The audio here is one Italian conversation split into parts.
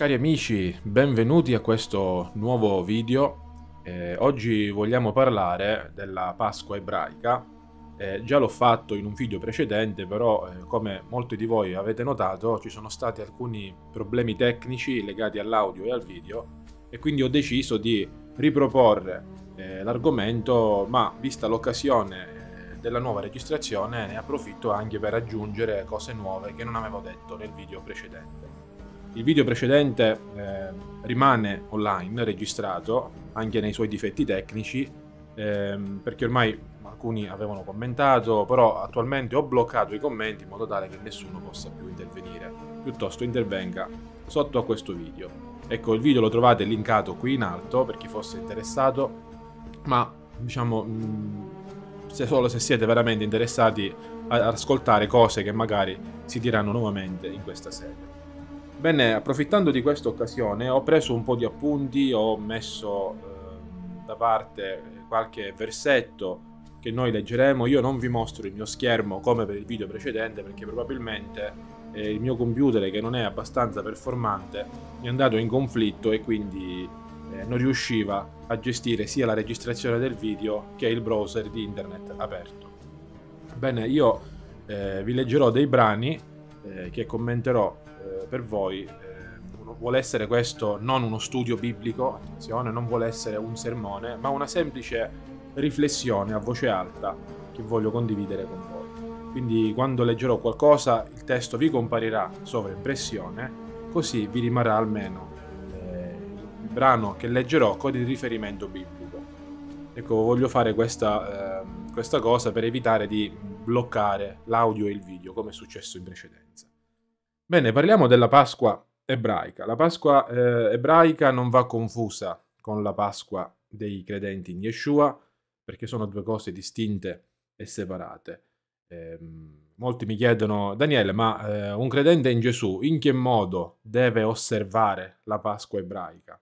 Cari amici, benvenuti a questo nuovo video. Eh, oggi vogliamo parlare della Pasqua ebraica. Eh, già l'ho fatto in un video precedente, però eh, come molti di voi avete notato ci sono stati alcuni problemi tecnici legati all'audio e al video e quindi ho deciso di riproporre eh, l'argomento, ma vista l'occasione eh, della nuova registrazione ne approfitto anche per aggiungere cose nuove che non avevo detto nel video precedente. Il video precedente eh, rimane online, registrato, anche nei suoi difetti tecnici, ehm, perché ormai alcuni avevano commentato, però attualmente ho bloccato i commenti in modo tale che nessuno possa più intervenire, piuttosto intervenga sotto a questo video. Ecco, il video lo trovate linkato qui in alto per chi fosse interessato, ma diciamo se solo se siete veramente interessati ad ascoltare cose che magari si diranno nuovamente in questa serie. Bene, approfittando di questa occasione ho preso un po' di appunti, ho messo eh, da parte qualche versetto che noi leggeremo. Io non vi mostro il mio schermo come per il video precedente perché probabilmente eh, il mio computer che non è abbastanza performante è andato in conflitto e quindi eh, non riusciva a gestire sia la registrazione del video che il browser di internet aperto. Bene, io eh, vi leggerò dei brani eh, che commenterò per voi ehm, vuole essere questo non uno studio biblico, attenzione, non vuole essere un sermone, ma una semplice riflessione a voce alta che voglio condividere con voi. Quindi quando leggerò qualcosa il testo vi comparirà impressione, così vi rimarrà almeno eh, il brano che leggerò con il riferimento biblico. Ecco, voglio fare questa, eh, questa cosa per evitare di bloccare l'audio e il video come è successo in precedenza. Bene, parliamo della Pasqua ebraica. La Pasqua eh, ebraica non va confusa con la Pasqua dei credenti in Yeshua, perché sono due cose distinte e separate. Eh, molti mi chiedono, Daniele, ma eh, un credente in Gesù in che modo deve osservare la Pasqua ebraica?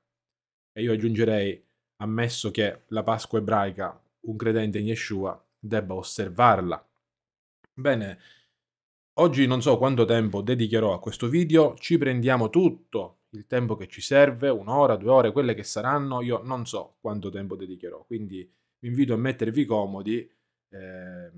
E io aggiungerei, ammesso che la Pasqua ebraica un credente in Yeshua debba osservarla. Bene, Oggi non so quanto tempo dedicherò a questo video, ci prendiamo tutto il tempo che ci serve, un'ora, due ore, quelle che saranno, io non so quanto tempo dedicherò, quindi vi invito a mettervi comodi eh,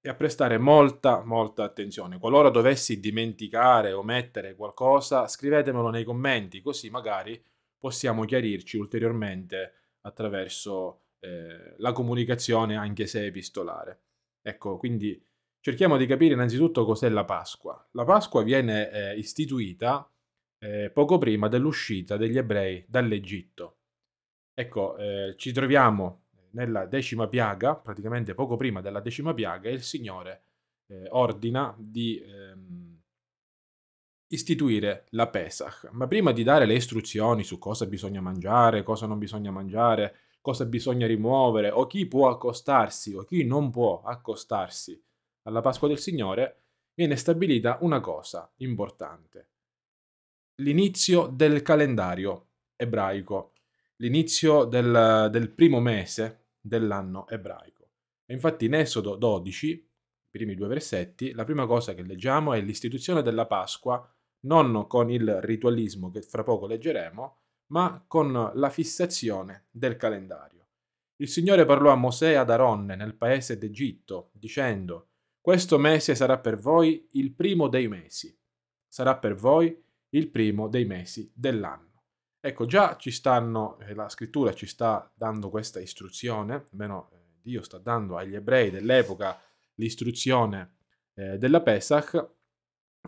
e a prestare molta, molta attenzione. Qualora dovessi dimenticare o mettere qualcosa, scrivetemelo nei commenti, così magari possiamo chiarirci ulteriormente attraverso eh, la comunicazione, anche se epistolare. Ecco, quindi Cerchiamo di capire innanzitutto cos'è la Pasqua. La Pasqua viene eh, istituita eh, poco prima dell'uscita degli ebrei dall'Egitto. Ecco, eh, ci troviamo nella decima piaga, praticamente poco prima della decima piaga, e il Signore eh, ordina di ehm, istituire la Pesach. Ma prima di dare le istruzioni su cosa bisogna mangiare, cosa non bisogna mangiare, cosa bisogna rimuovere, o chi può accostarsi o chi non può accostarsi alla Pasqua del Signore, viene stabilita una cosa importante. L'inizio del calendario ebraico, l'inizio del, del primo mese dell'anno ebraico. E infatti in Esodo 12, i primi due versetti, la prima cosa che leggiamo è l'istituzione della Pasqua, non con il ritualismo che fra poco leggeremo, ma con la fissazione del calendario. Il Signore parlò a Mosè e ad Aronne nel paese d'Egitto, dicendo questo mese sarà per voi il primo dei mesi. Sarà per voi il primo dei mesi dell'anno. Ecco, già ci stanno, eh, la scrittura ci sta dando questa istruzione, almeno eh, Dio sta dando agli ebrei dell'epoca l'istruzione eh, della Pesach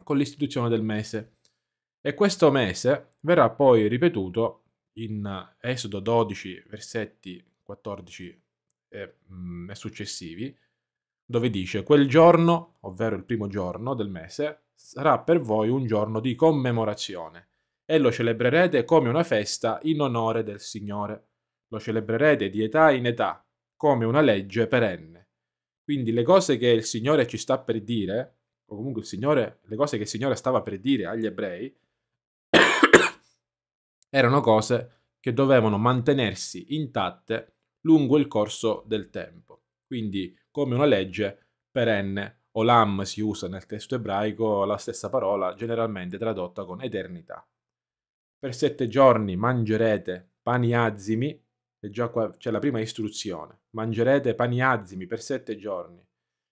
con l'istituzione del mese. E questo mese verrà poi ripetuto in Esodo 12, versetti 14 mm, e, successivi, dove dice quel giorno, ovvero il primo giorno del mese, sarà per voi un giorno di commemorazione e lo celebrerete come una festa in onore del Signore. Lo celebrerete di età in età, come una legge perenne. Quindi le cose che il Signore ci sta per dire, o comunque Signore, le cose che il Signore stava per dire agli ebrei, erano cose che dovevano mantenersi intatte lungo il corso del tempo. Quindi come una legge perenne. Olam si usa nel testo ebraico la stessa parola generalmente tradotta con eternità. Per sette giorni mangerete pani azimi, e già qua c'è la prima istruzione, mangerete pani azimi per sette giorni.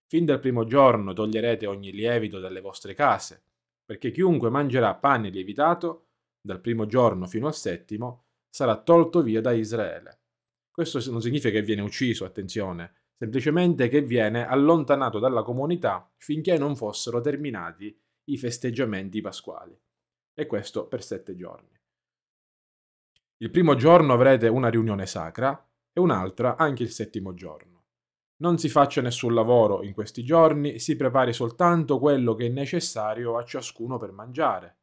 Fin dal primo giorno toglierete ogni lievito dalle vostre case, perché chiunque mangerà pane lievitato dal primo giorno fino al settimo sarà tolto via da Israele. Questo non significa che viene ucciso, attenzione, semplicemente che viene allontanato dalla comunità finché non fossero terminati i festeggiamenti pasquali, e questo per sette giorni. Il primo giorno avrete una riunione sacra e un'altra anche il settimo giorno. Non si faccia nessun lavoro in questi giorni, si prepari soltanto quello che è necessario a ciascuno per mangiare,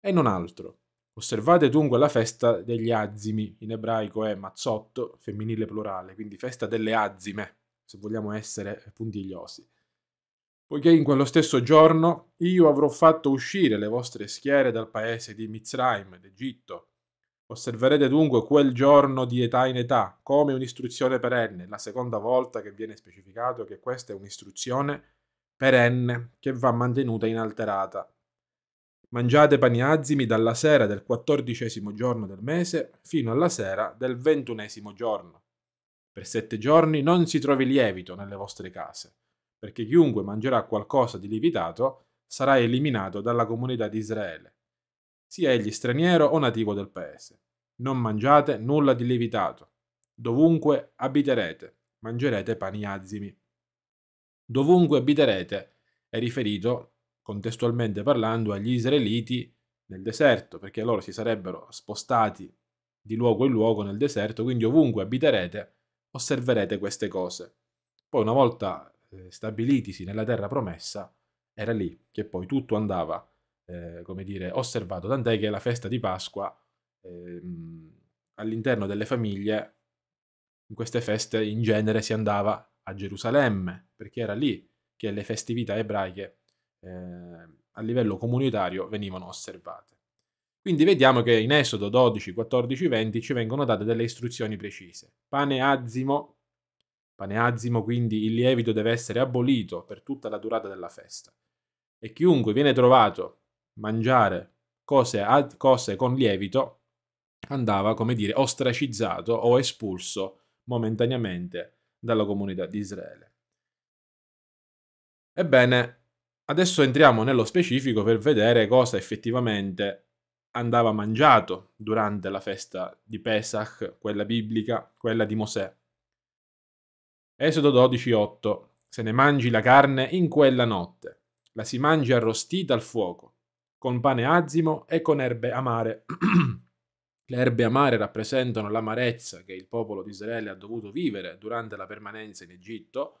e non altro. Osservate dunque la festa degli azimi, in ebraico è mazzotto, femminile plurale, quindi festa delle azime se vogliamo essere puntigliosi. Poiché in quello stesso giorno io avrò fatto uscire le vostre schiere dal paese di Mizraim, d'Egitto. Osserverete dunque quel giorno di età in età, come un'istruzione perenne, la seconda volta che viene specificato che questa è un'istruzione perenne che va mantenuta inalterata. Mangiate pani azimi dalla sera del quattordicesimo giorno del mese fino alla sera del ventunesimo giorno. Per sette giorni non si trovi lievito nelle vostre case, perché chiunque mangerà qualcosa di lievitato sarà eliminato dalla comunità di Israele, sia egli straniero o nativo del paese. Non mangiate nulla di lievitato. Dovunque abiterete, mangerete pani azimi. Dovunque abiterete è riferito, contestualmente parlando, agli israeliti nel deserto, perché loro si sarebbero spostati di luogo in luogo nel deserto, quindi ovunque abiterete osserverete queste cose. Poi una volta eh, stabilitisi nella terra promessa, era lì che poi tutto andava, eh, come dire, osservato, tant'è che la festa di Pasqua eh, all'interno delle famiglie, in queste feste in genere si andava a Gerusalemme, perché era lì che le festività ebraiche eh, a livello comunitario venivano osservate. Quindi vediamo che in Esodo 12, 14, 20 ci vengono date delle istruzioni precise. Pane azimo, pane azimo quindi il lievito deve essere abolito per tutta la durata della festa. E chiunque viene trovato mangiare cose, cose con lievito andava, come dire, ostracizzato o espulso momentaneamente dalla comunità di Israele. Ebbene, adesso entriamo nello specifico per vedere cosa effettivamente andava mangiato durante la festa di Pesach, quella biblica, quella di Mosè. Esodo 12:8 Se ne mangi la carne in quella notte, la si mangi arrostita al fuoco, con pane azimo e con erbe amare. Le erbe amare rappresentano l'amarezza che il popolo di Israele ha dovuto vivere durante la permanenza in Egitto.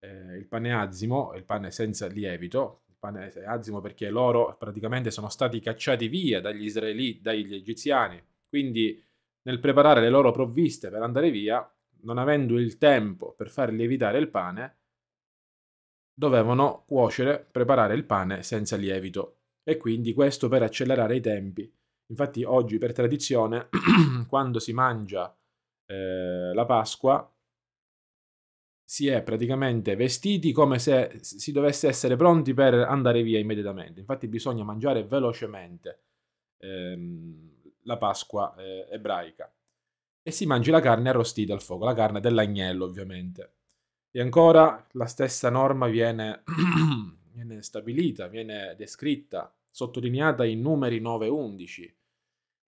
Eh, il pane azimo, il pane senza lievito, panese, Azimo, perché loro praticamente sono stati cacciati via dagli israeliti, dagli egiziani. Quindi nel preparare le loro provviste per andare via, non avendo il tempo per far lievitare il pane, dovevano cuocere, preparare il pane senza lievito. E quindi questo per accelerare i tempi. Infatti oggi per tradizione, quando si mangia eh, la Pasqua, si è praticamente vestiti come se si dovesse essere pronti per andare via immediatamente. Infatti bisogna mangiare velocemente ehm, la Pasqua eh, ebraica. E si mangi la carne arrostita al fuoco, la carne dell'agnello ovviamente. E ancora la stessa norma viene, viene stabilita, viene descritta, sottolineata in numeri 9 e 11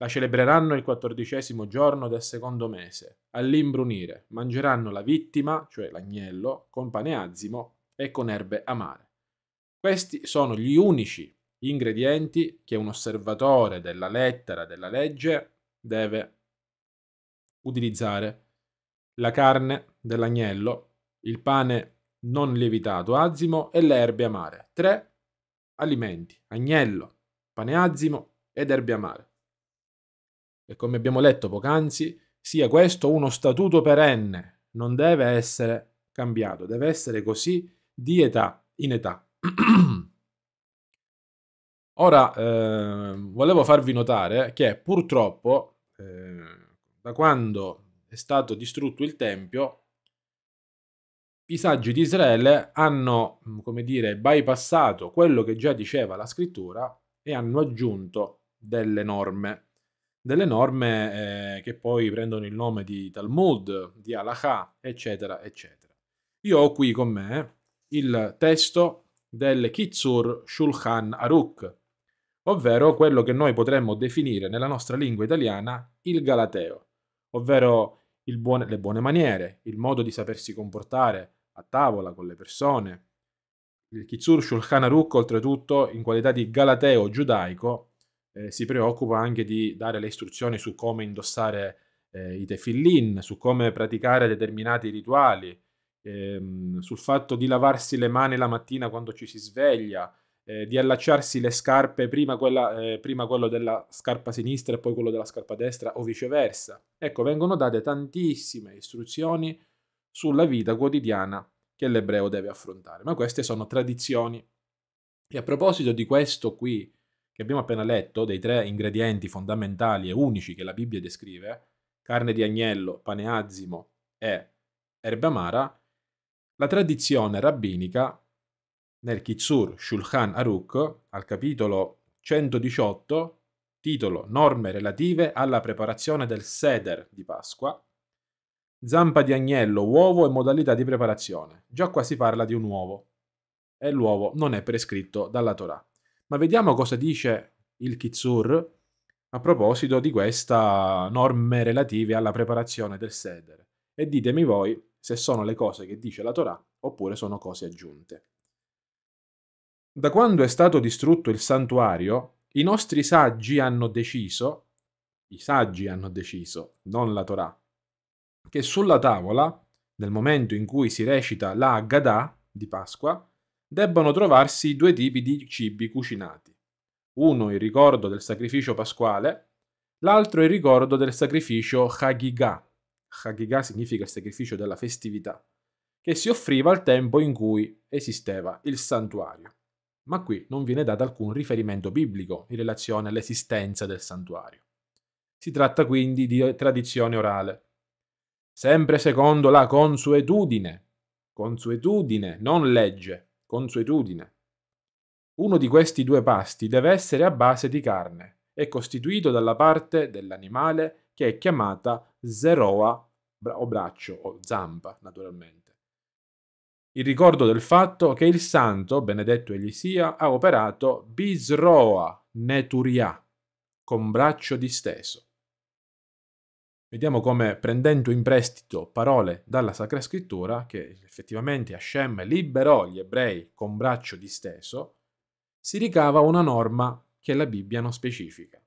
la celebreranno il quattordicesimo giorno del secondo mese, all'imbrunire, mangeranno la vittima, cioè l'agnello, con pane azimo e con erbe amare. Questi sono gli unici ingredienti che un osservatore della lettera della legge deve utilizzare. La carne dell'agnello, il pane non lievitato azimo e le erbe amare. Tre alimenti, agnello, pane azimo ed erbe amare. E come abbiamo letto poc'anzi, sia questo uno statuto perenne, non deve essere cambiato, deve essere così di età in età. Ora, eh, volevo farvi notare che purtroppo, eh, da quando è stato distrutto il Tempio, i saggi di Israele hanno, mm, come dire, bypassato quello che già diceva la scrittura e hanno aggiunto delle norme delle norme eh, che poi prendono il nome di Talmud, di Halakha, eccetera, eccetera. Io ho qui con me il testo del Kitsur Shulchan Aruch, ovvero quello che noi potremmo definire nella nostra lingua italiana il Galateo, ovvero buone, le buone maniere, il modo di sapersi comportare a tavola con le persone. Il Kitsur Shulchan Aruch, oltretutto, in qualità di Galateo giudaico, eh, si preoccupa anche di dare le istruzioni su come indossare eh, i tefillin, su come praticare determinati rituali, ehm, sul fatto di lavarsi le mani la mattina quando ci si sveglia, eh, di allacciarsi le scarpe, prima, quella, eh, prima quello della scarpa sinistra e poi quello della scarpa destra o viceversa. Ecco, vengono date tantissime istruzioni sulla vita quotidiana che l'ebreo deve affrontare, ma queste sono tradizioni. E a proposito di questo qui, che abbiamo appena letto, dei tre ingredienti fondamentali e unici che la Bibbia descrive, carne di agnello, pane azimo e erba amara, la tradizione rabbinica nel Kitsur Shulchan Aruch, al capitolo 118, titolo Norme relative alla preparazione del seder di Pasqua, zampa di agnello, uovo e modalità di preparazione. Già qua si parla di un uovo e l'uovo non è prescritto dalla Torah. Ma vediamo cosa dice il Kitsur a proposito di queste norme relative alla preparazione del seder. E ditemi voi se sono le cose che dice la Torah oppure sono cose aggiunte. Da quando è stato distrutto il santuario, i nostri saggi hanno deciso, i saggi hanno deciso, non la Torah, che sulla tavola, nel momento in cui si recita la Haggadah di Pasqua, debbono trovarsi due tipi di cibi cucinati. Uno il ricordo del sacrificio pasquale, l'altro il ricordo del sacrificio Chagigah. Chagigah significa il sacrificio della festività, che si offriva al tempo in cui esisteva il santuario. Ma qui non viene dato alcun riferimento biblico in relazione all'esistenza del santuario. Si tratta quindi di tradizione orale. Sempre secondo la consuetudine, consuetudine, non legge, consuetudine. Uno di questi due pasti deve essere a base di carne e costituito dalla parte dell'animale che è chiamata zeroa o braccio o zampa, naturalmente. Il ricordo del fatto che il santo, benedetto egli sia, ha operato bisroa neturia, con braccio disteso. Vediamo come prendendo in prestito parole dalla Sacra Scrittura, che effettivamente Hashem liberò gli ebrei con braccio disteso, si ricava una norma che la Bibbia non specifica.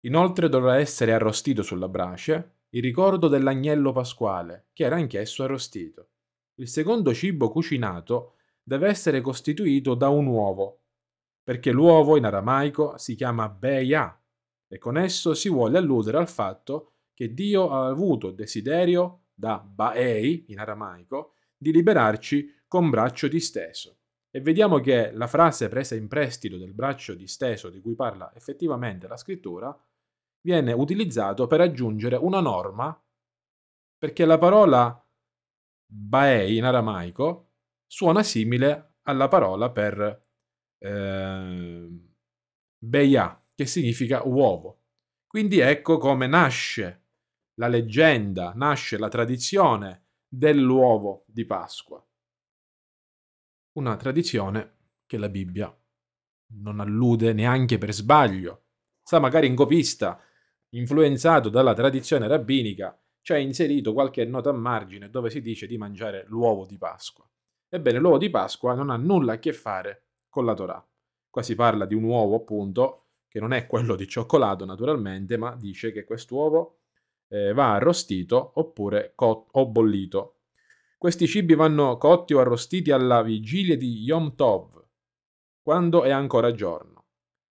Inoltre dovrà essere arrostito sulla brace il ricordo dell'agnello pasquale, che era anch'esso arrostito. Il secondo cibo cucinato deve essere costituito da un uovo, perché l'uovo in aramaico si chiama Beia, e con esso si vuole alludere al fatto che Dio ha avuto desiderio da Baei, in aramaico, di liberarci con braccio disteso. E vediamo che la frase presa in prestito del braccio disteso di cui parla effettivamente la scrittura viene utilizzato per aggiungere una norma perché la parola Baei in aramaico suona simile alla parola per eh, Beia che significa uovo. Quindi ecco come nasce la leggenda, nasce la tradizione dell'uovo di Pasqua. Una tradizione che la Bibbia non allude neanche per sbaglio. Sa, magari in copista, influenzato dalla tradizione rabbinica, ci ha inserito qualche nota a margine dove si dice di mangiare l'uovo di Pasqua. Ebbene, l'uovo di Pasqua non ha nulla a che fare con la Torah. Qua si parla di un uovo, appunto, che non è quello di cioccolato naturalmente, ma dice che quest'uovo eh, va arrostito oppure co- o bollito. Questi cibi vanno cotti o arrostiti alla vigilia di Yom Tov, quando è ancora giorno.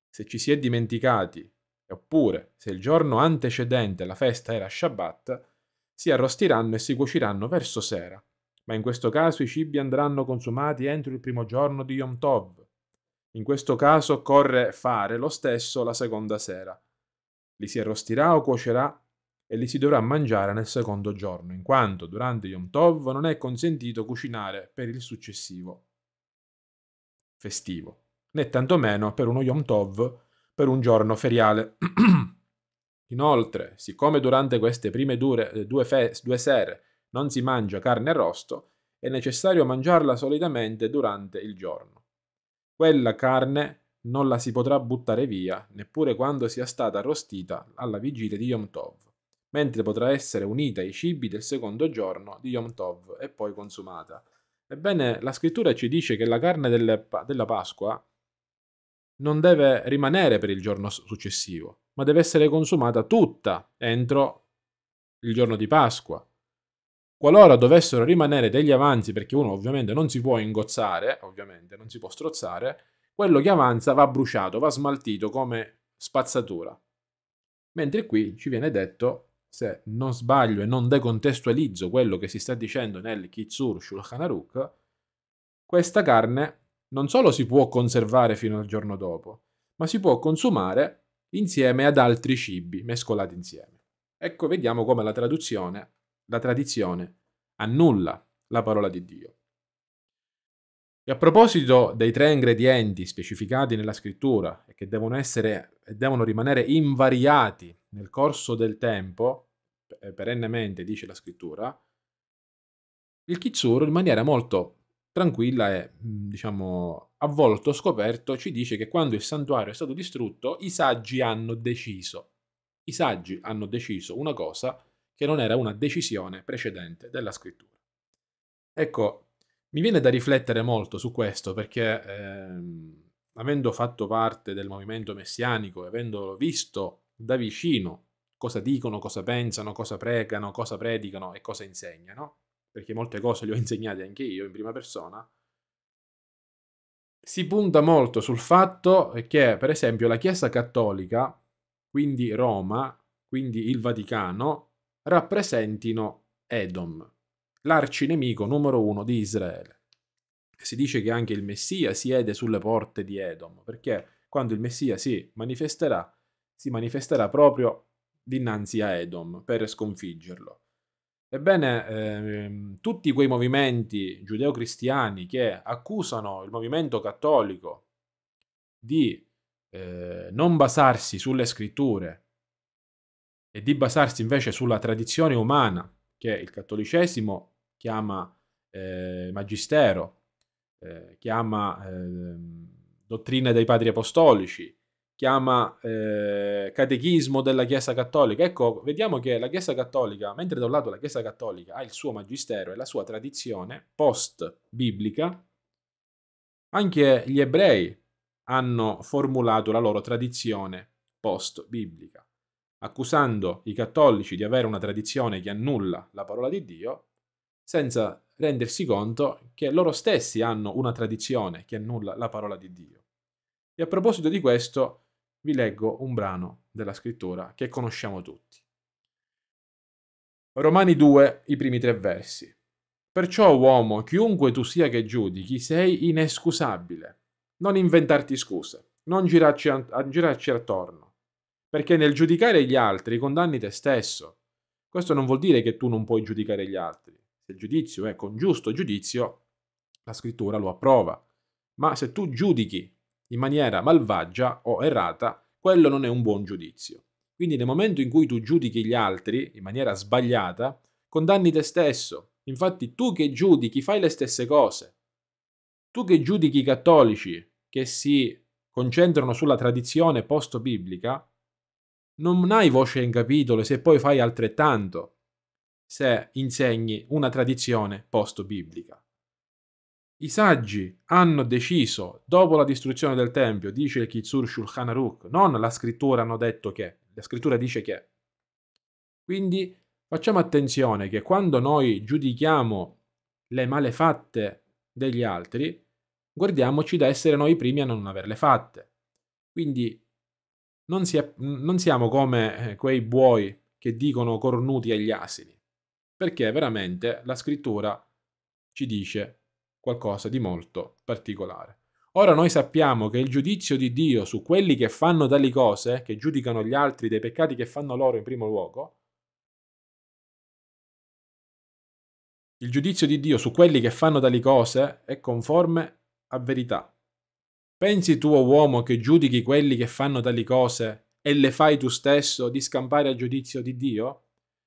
Se ci si è dimenticati, oppure se il giorno antecedente alla festa era Shabbat, si arrostiranno e si cuociranno verso sera. Ma in questo caso i cibi andranno consumati entro il primo giorno di Yom Tov, in questo caso occorre fare lo stesso la seconda sera. Li si arrostirà o cuocerà e li si dovrà mangiare nel secondo giorno, in quanto durante Yom Tov non è consentito cucinare per il successivo festivo, né tantomeno per uno Yom Tov per un giorno feriale. Inoltre, siccome durante queste prime due, eh, due, fe, due sere non si mangia carne arrosto, è necessario mangiarla solitamente durante il giorno. Quella carne non la si potrà buttare via, neppure quando sia stata arrostita alla vigilia di Yom Tov, mentre potrà essere unita ai cibi del secondo giorno di Yom Tov e poi consumata. Ebbene, la scrittura ci dice che la carne delle, della Pasqua non deve rimanere per il giorno successivo, ma deve essere consumata tutta entro il giorno di Pasqua. Qualora dovessero rimanere degli avanzi, perché uno ovviamente non si può ingozzare, ovviamente non si può strozzare, quello che avanza va bruciato, va smaltito come spazzatura. Mentre qui ci viene detto, se non sbaglio e non decontestualizzo quello che si sta dicendo nel Kitsur Shulchan Aruch, questa carne non solo si può conservare fino al giorno dopo, ma si può consumare insieme ad altri cibi mescolati insieme. Ecco, vediamo come la traduzione la tradizione annulla la parola di Dio. E a proposito dei tre ingredienti specificati nella scrittura e che devono, essere, devono rimanere invariati nel corso del tempo, perennemente dice la scrittura, il kitsuru in maniera molto tranquilla e mm, diciamo avvolto, scoperto, ci dice che quando il santuario è stato distrutto, i saggi hanno deciso. I saggi hanno deciso una cosa che non era una decisione precedente della scrittura. Ecco, mi viene da riflettere molto su questo perché ehm, avendo fatto parte del movimento messianico, avendo visto da vicino cosa dicono, cosa pensano, cosa pregano, cosa predicano e cosa insegnano, perché molte cose le ho insegnate anche io in prima persona, si punta molto sul fatto che, per esempio, la Chiesa Cattolica, quindi Roma, quindi il Vaticano, rappresentino Edom, l'arcinemico numero uno di Israele. Si dice che anche il Messia siede sulle porte di Edom, perché quando il Messia si manifesterà, si manifesterà proprio dinanzi a Edom per sconfiggerlo. Ebbene, ehm, tutti quei movimenti giudeo-cristiani che accusano il movimento cattolico di eh, non basarsi sulle scritture e di basarsi invece sulla tradizione umana che il cattolicesimo chiama eh, magistero, eh, chiama eh, dottrina dei padri apostolici, chiama eh, catechismo della Chiesa Cattolica. Ecco, vediamo che la Chiesa Cattolica, mentre da un lato la Chiesa Cattolica ha il suo magistero e la sua tradizione post-biblica, anche gli ebrei hanno formulato la loro tradizione post-biblica accusando i cattolici di avere una tradizione che annulla la parola di Dio, senza rendersi conto che loro stessi hanno una tradizione che annulla la parola di Dio. E a proposito di questo vi leggo un brano della scrittura che conosciamo tutti. Romani 2, i primi tre versi. Perciò, uomo, chiunque tu sia che giudichi, sei inescusabile. Non inventarti scuse, non girarci, a- girarci attorno perché nel giudicare gli altri condanni te stesso. Questo non vuol dire che tu non puoi giudicare gli altri. Se il giudizio è con giusto giudizio, la scrittura lo approva. Ma se tu giudichi in maniera malvagia o errata, quello non è un buon giudizio. Quindi nel momento in cui tu giudichi gli altri in maniera sbagliata, condanni te stesso. Infatti tu che giudichi fai le stesse cose. Tu che giudichi i cattolici che si concentrano sulla tradizione post-biblica, non hai voce in capitolo se poi fai altrettanto, se insegni una tradizione post-biblica. I saggi hanno deciso, dopo la distruzione del Tempio, dice il Kitsur Shulchan Aruch, non la scrittura hanno detto che, la scrittura dice che. Quindi facciamo attenzione che quando noi giudichiamo le malefatte degli altri, guardiamoci da essere noi i primi a non averle fatte. Quindi non, si è, non siamo come eh, quei buoi che dicono cornuti agli asini, perché veramente la scrittura ci dice qualcosa di molto particolare. Ora noi sappiamo che il giudizio di Dio su quelli che fanno tali cose, che giudicano gli altri dei peccati che fanno loro in primo luogo, il giudizio di Dio su quelli che fanno tali cose è conforme a verità. Pensi tu, uomo, che giudichi quelli che fanno tali cose e le fai tu stesso di scampare al giudizio di Dio?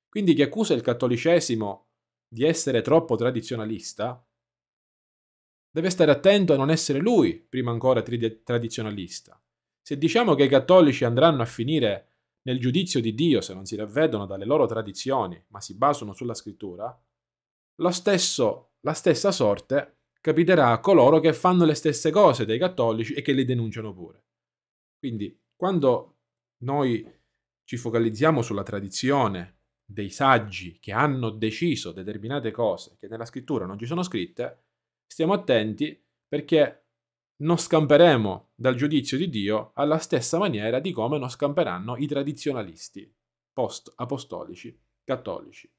Quindi chi accusa il cattolicesimo di essere troppo tradizionalista deve stare attento a non essere lui prima ancora trad- tradizionalista. Se diciamo che i cattolici andranno a finire nel giudizio di Dio se non si ravvedono dalle loro tradizioni, ma si basano sulla scrittura, stesso, la stessa sorte capiterà a coloro che fanno le stesse cose dei cattolici e che li denunciano pure. Quindi, quando noi ci focalizziamo sulla tradizione dei saggi che hanno deciso determinate cose che nella scrittura non ci sono scritte, stiamo attenti perché non scamperemo dal giudizio di Dio alla stessa maniera di come non scamperanno i tradizionalisti post-apostolici cattolici.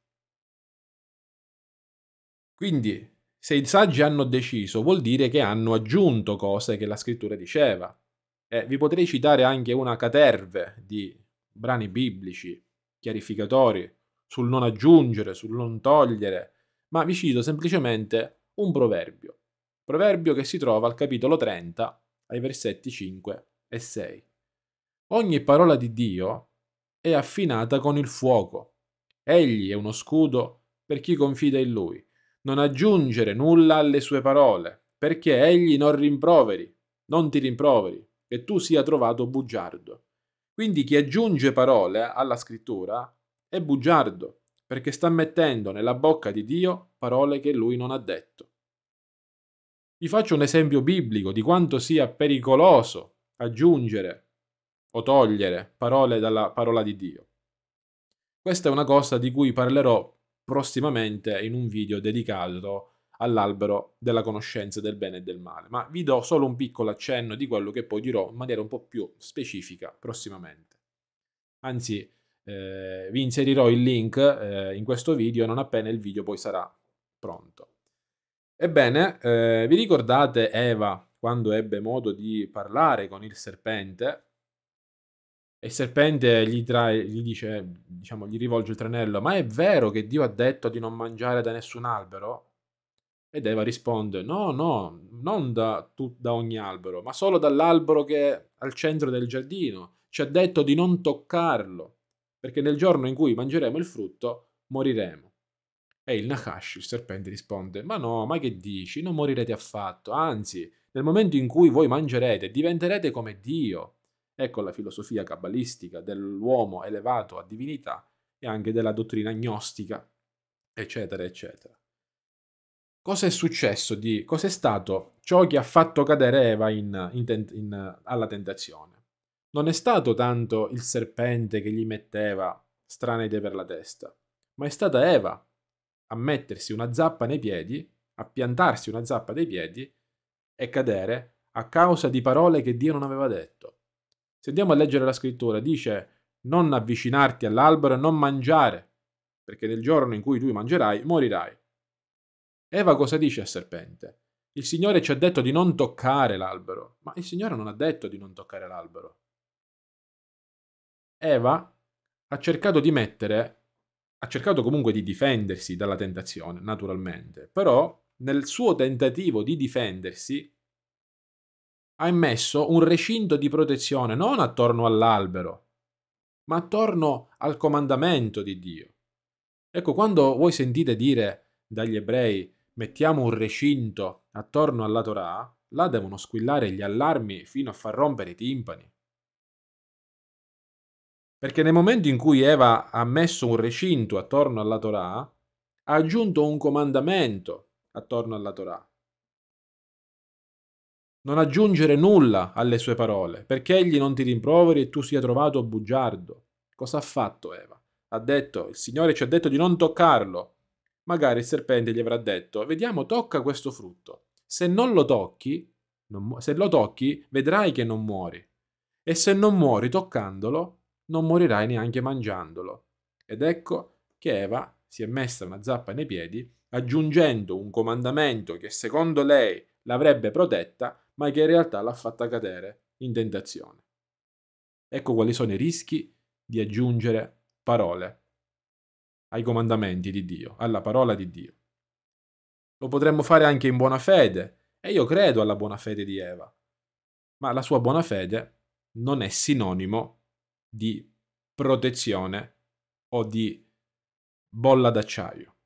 Quindi se i saggi hanno deciso, vuol dire che hanno aggiunto cose che la scrittura diceva. Eh, vi potrei citare anche una caterve di brani biblici chiarificatori sul non aggiungere, sul non togliere, ma vi cito semplicemente un proverbio. Proverbio che si trova al capitolo 30, ai versetti 5 e 6. Ogni parola di Dio è affinata con il fuoco. Egli è uno scudo per chi confida in lui non aggiungere nulla alle sue parole, perché egli non rimproveri, non ti rimproveri, che tu sia trovato bugiardo. Quindi chi aggiunge parole alla scrittura è bugiardo, perché sta mettendo nella bocca di Dio parole che lui non ha detto. Vi faccio un esempio biblico di quanto sia pericoloso aggiungere o togliere parole dalla parola di Dio. Questa è una cosa di cui parlerò prossimamente in un video dedicato all'albero della conoscenza del bene e del male, ma vi do solo un piccolo accenno di quello che poi dirò in maniera un po' più specifica prossimamente. Anzi, eh, vi inserirò il link eh, in questo video non appena il video poi sarà pronto. Ebbene, eh, vi ricordate Eva quando ebbe modo di parlare con il serpente e il serpente gli, trae, gli dice, diciamo, gli rivolge il tranello, ma è vero che Dio ha detto di non mangiare da nessun albero? Ed Eva risponde, no, no, non da, tu, da ogni albero, ma solo dall'albero che è al centro del giardino. Ci ha detto di non toccarlo, perché nel giorno in cui mangeremo il frutto moriremo. E il Nakash, il serpente, risponde, ma no, ma che dici? Non morirete affatto, anzi, nel momento in cui voi mangerete diventerete come Dio Ecco la filosofia cabalistica dell'uomo elevato a divinità e anche della dottrina gnostica, eccetera, eccetera. Cosa è successo? Di, cosa stato ciò che ha fatto cadere Eva in, in, in, alla tentazione? Non è stato tanto il serpente che gli metteva strane idee per la testa, ma è stata Eva a mettersi una zappa nei piedi, a piantarsi una zappa nei piedi e cadere a causa di parole che Dio non aveva detto. Se andiamo a leggere la scrittura, dice non avvicinarti all'albero, e non mangiare, perché nel giorno in cui tu mangerai morirai. Eva cosa dice al serpente? Il Signore ci ha detto di non toccare l'albero, ma il Signore non ha detto di non toccare l'albero. Eva ha cercato di mettere, ha cercato comunque di difendersi dalla tentazione, naturalmente, però nel suo tentativo di difendersi ha immesso un recinto di protezione non attorno all'albero, ma attorno al comandamento di Dio. Ecco, quando voi sentite dire dagli ebrei mettiamo un recinto attorno alla Torah, là devono squillare gli allarmi fino a far rompere i timpani. Perché nel momento in cui Eva ha messo un recinto attorno alla Torah, ha aggiunto un comandamento attorno alla Torah. Non aggiungere nulla alle sue parole, perché egli non ti rimproveri e tu sia trovato bugiardo. Cosa ha fatto Eva? Ha detto, il Signore ci ha detto di non toccarlo. Magari il serpente gli avrà detto, vediamo, tocca questo frutto. Se non lo tocchi, non se lo tocchi, vedrai che non muori. E se non muori toccandolo, non morirai neanche mangiandolo. Ed ecco che Eva si è messa una zappa nei piedi, aggiungendo un comandamento che secondo lei l'avrebbe protetta, ma che in realtà l'ha fatta cadere in tentazione. Ecco quali sono i rischi di aggiungere parole ai comandamenti di Dio, alla parola di Dio. Lo potremmo fare anche in buona fede, e io credo alla buona fede di Eva, ma la sua buona fede non è sinonimo di protezione o di bolla d'acciaio.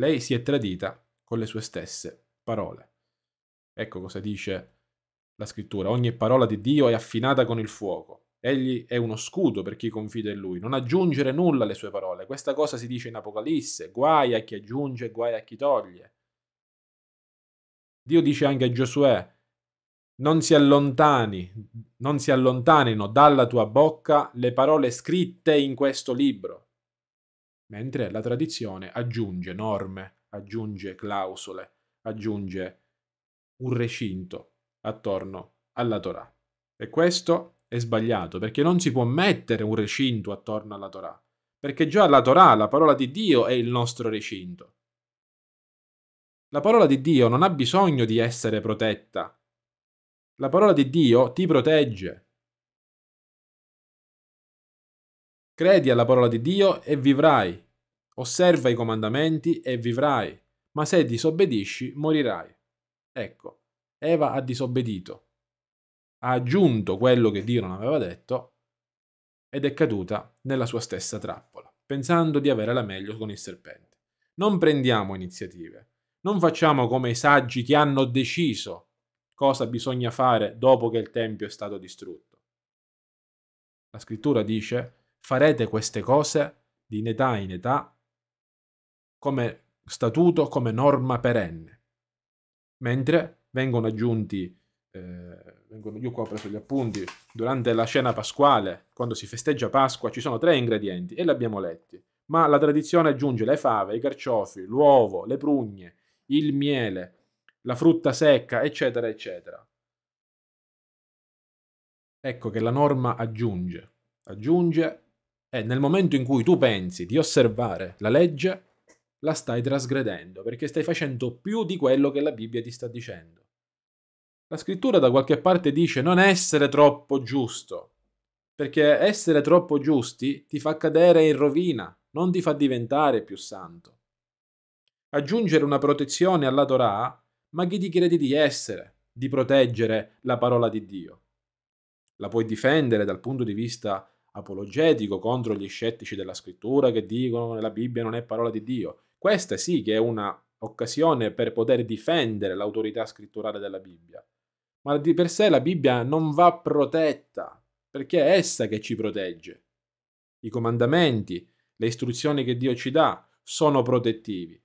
Lei si è tradita con le sue stesse parole. Ecco cosa dice la scrittura, ogni parola di Dio è affinata con il fuoco. Egli è uno scudo per chi confida in lui, non aggiungere nulla alle sue parole. Questa cosa si dice in Apocalisse, guai a chi aggiunge, guai a chi toglie. Dio dice anche a Giosuè, non si allontani, non si allontanino dalla tua bocca le parole scritte in questo libro. Mentre la tradizione aggiunge norme, aggiunge clausole, aggiunge un recinto attorno alla Torah. E questo è sbagliato, perché non si può mettere un recinto attorno alla Torah, perché già la Torah, la parola di Dio, è il nostro recinto. La parola di Dio non ha bisogno di essere protetta. La parola di Dio ti protegge. Credi alla parola di Dio e vivrai. Osserva i comandamenti e vivrai, ma se disobbedisci morirai. Ecco, Eva ha disobbedito, ha aggiunto quello che Dio non aveva detto ed è caduta nella sua stessa trappola, pensando di avere la meglio con il serpente. Non prendiamo iniziative, non facciamo come i saggi che hanno deciso cosa bisogna fare dopo che il Tempio è stato distrutto. La scrittura dice farete queste cose di in età in età come statuto, come norma perenne, mentre vengono aggiunti, eh, vengono, io qua ho preso gli appunti, durante la cena pasquale, quando si festeggia Pasqua, ci sono tre ingredienti e li abbiamo letti, ma la tradizione aggiunge le fave, i carciofi, l'uovo, le prugne, il miele, la frutta secca, eccetera, eccetera. Ecco che la norma aggiunge, aggiunge e nel momento in cui tu pensi di osservare la legge, la stai trasgredendo perché stai facendo più di quello che la Bibbia ti sta dicendo. La scrittura da qualche parte dice non essere troppo giusto, perché essere troppo giusti ti fa cadere in rovina, non ti fa diventare più santo. Aggiungere una protezione alla Torah, ma chi ti credi di essere, di proteggere la parola di Dio? La puoi difendere dal punto di vista apologetico contro gli scettici della scrittura che dicono che la Bibbia non è parola di Dio. Questa sì che è una occasione per poter difendere l'autorità scritturale della Bibbia ma di per sé la Bibbia non va protetta, perché è essa che ci protegge. I comandamenti, le istruzioni che Dio ci dà sono protettivi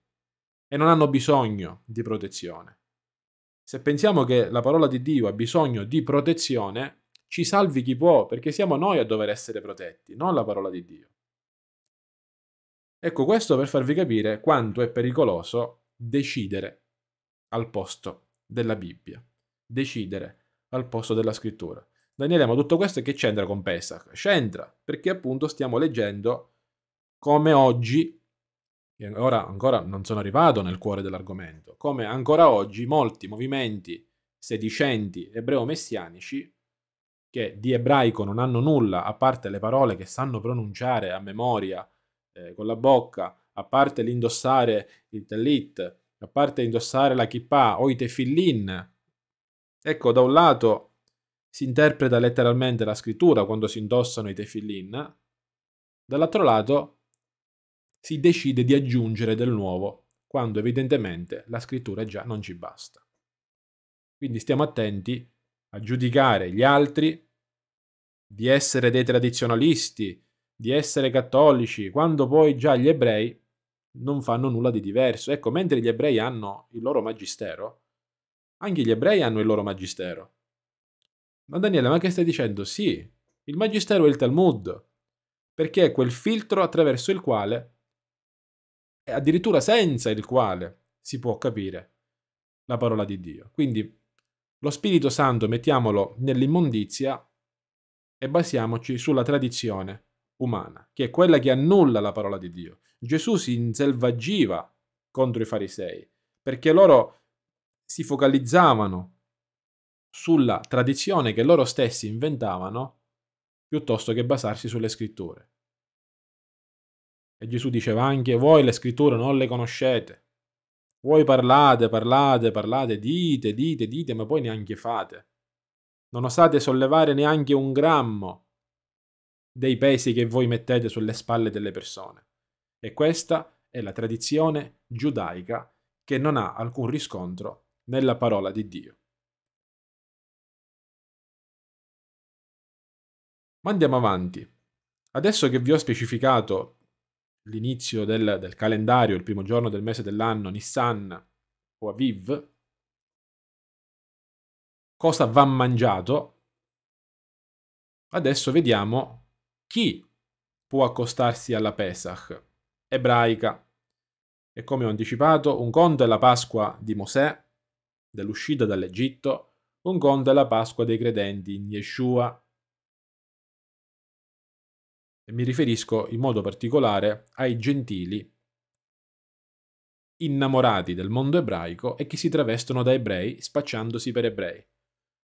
e non hanno bisogno di protezione. Se pensiamo che la parola di Dio ha bisogno di protezione, ci salvi chi può, perché siamo noi a dover essere protetti, non la parola di Dio. Ecco questo per farvi capire quanto è pericoloso decidere al posto della Bibbia decidere al posto della scrittura. Daniele, ma tutto questo che c'entra con Pesach? C'entra, perché appunto stiamo leggendo come oggi, e ora ancora non sono arrivato nel cuore dell'argomento, come ancora oggi molti movimenti sedicenti ebreo-messianici, che di ebraico non hanno nulla, a parte le parole che sanno pronunciare a memoria, eh, con la bocca, a parte l'indossare il tallit, a parte indossare la kippah o i tefillin, Ecco, da un lato si interpreta letteralmente la scrittura quando si indossano i tefillin, dall'altro lato si decide di aggiungere del nuovo quando evidentemente la scrittura già non ci basta. Quindi stiamo attenti a giudicare gli altri di essere dei tradizionalisti, di essere cattolici, quando poi già gli ebrei non fanno nulla di diverso. Ecco, mentre gli ebrei hanno il loro magistero, anche gli ebrei hanno il loro magistero. Ma Daniele, ma che stai dicendo? Sì, il magistero è il Talmud, perché è quel filtro attraverso il quale, e addirittura senza il quale, si può capire la parola di Dio. Quindi lo Spirito Santo mettiamolo nell'immondizia e basiamoci sulla tradizione umana, che è quella che annulla la parola di Dio. Gesù si inselvaggiva contro i farisei, perché loro si focalizzavano sulla tradizione che loro stessi inventavano piuttosto che basarsi sulle scritture. E Gesù diceva anche voi le scritture non le conoscete. Voi parlate, parlate, parlate, dite, dite, dite, ma poi neanche fate. Non osate sollevare neanche un grammo dei pesi che voi mettete sulle spalle delle persone. E questa è la tradizione giudaica che non ha alcun riscontro nella parola di Dio. Ma andiamo avanti. Adesso che vi ho specificato l'inizio del, del calendario, il primo giorno del mese dell'anno, Nissan o Aviv, cosa va mangiato, adesso vediamo chi può accostarsi alla Pesach ebraica. E come ho anticipato, un conto è la Pasqua di Mosè, dell'uscita dall'Egitto, un conto è la Pasqua dei credenti in Yeshua. E mi riferisco in modo particolare ai gentili innamorati del mondo ebraico e che si travestono da ebrei spacciandosi per ebrei,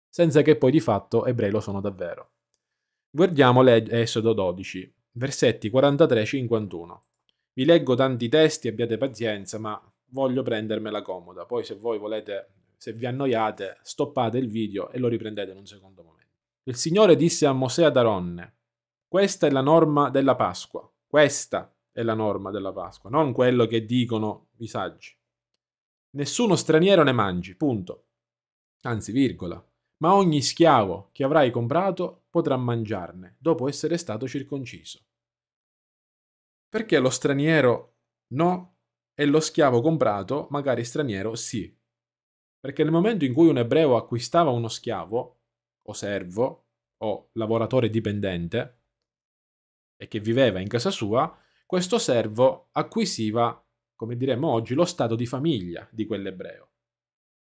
senza che poi di fatto ebrei lo sono davvero. Guardiamo l'Esodo 12, versetti 43-51. Vi leggo tanti testi, abbiate pazienza, ma voglio prendermela comoda. Poi se voi volete se vi annoiate, stoppate il video e lo riprendete in un secondo momento. Il Signore disse a Mosè ad Aronne, questa è la norma della Pasqua, questa è la norma della Pasqua, non quello che dicono i saggi. Nessuno straniero ne mangi, punto. Anzi, virgola. Ma ogni schiavo che avrai comprato potrà mangiarne, dopo essere stato circonciso. Perché lo straniero no e lo schiavo comprato, magari straniero, sì. Perché nel momento in cui un ebreo acquistava uno schiavo, o servo, o lavoratore dipendente, e che viveva in casa sua, questo servo acquisiva, come diremmo oggi, lo stato di famiglia di quell'ebreo.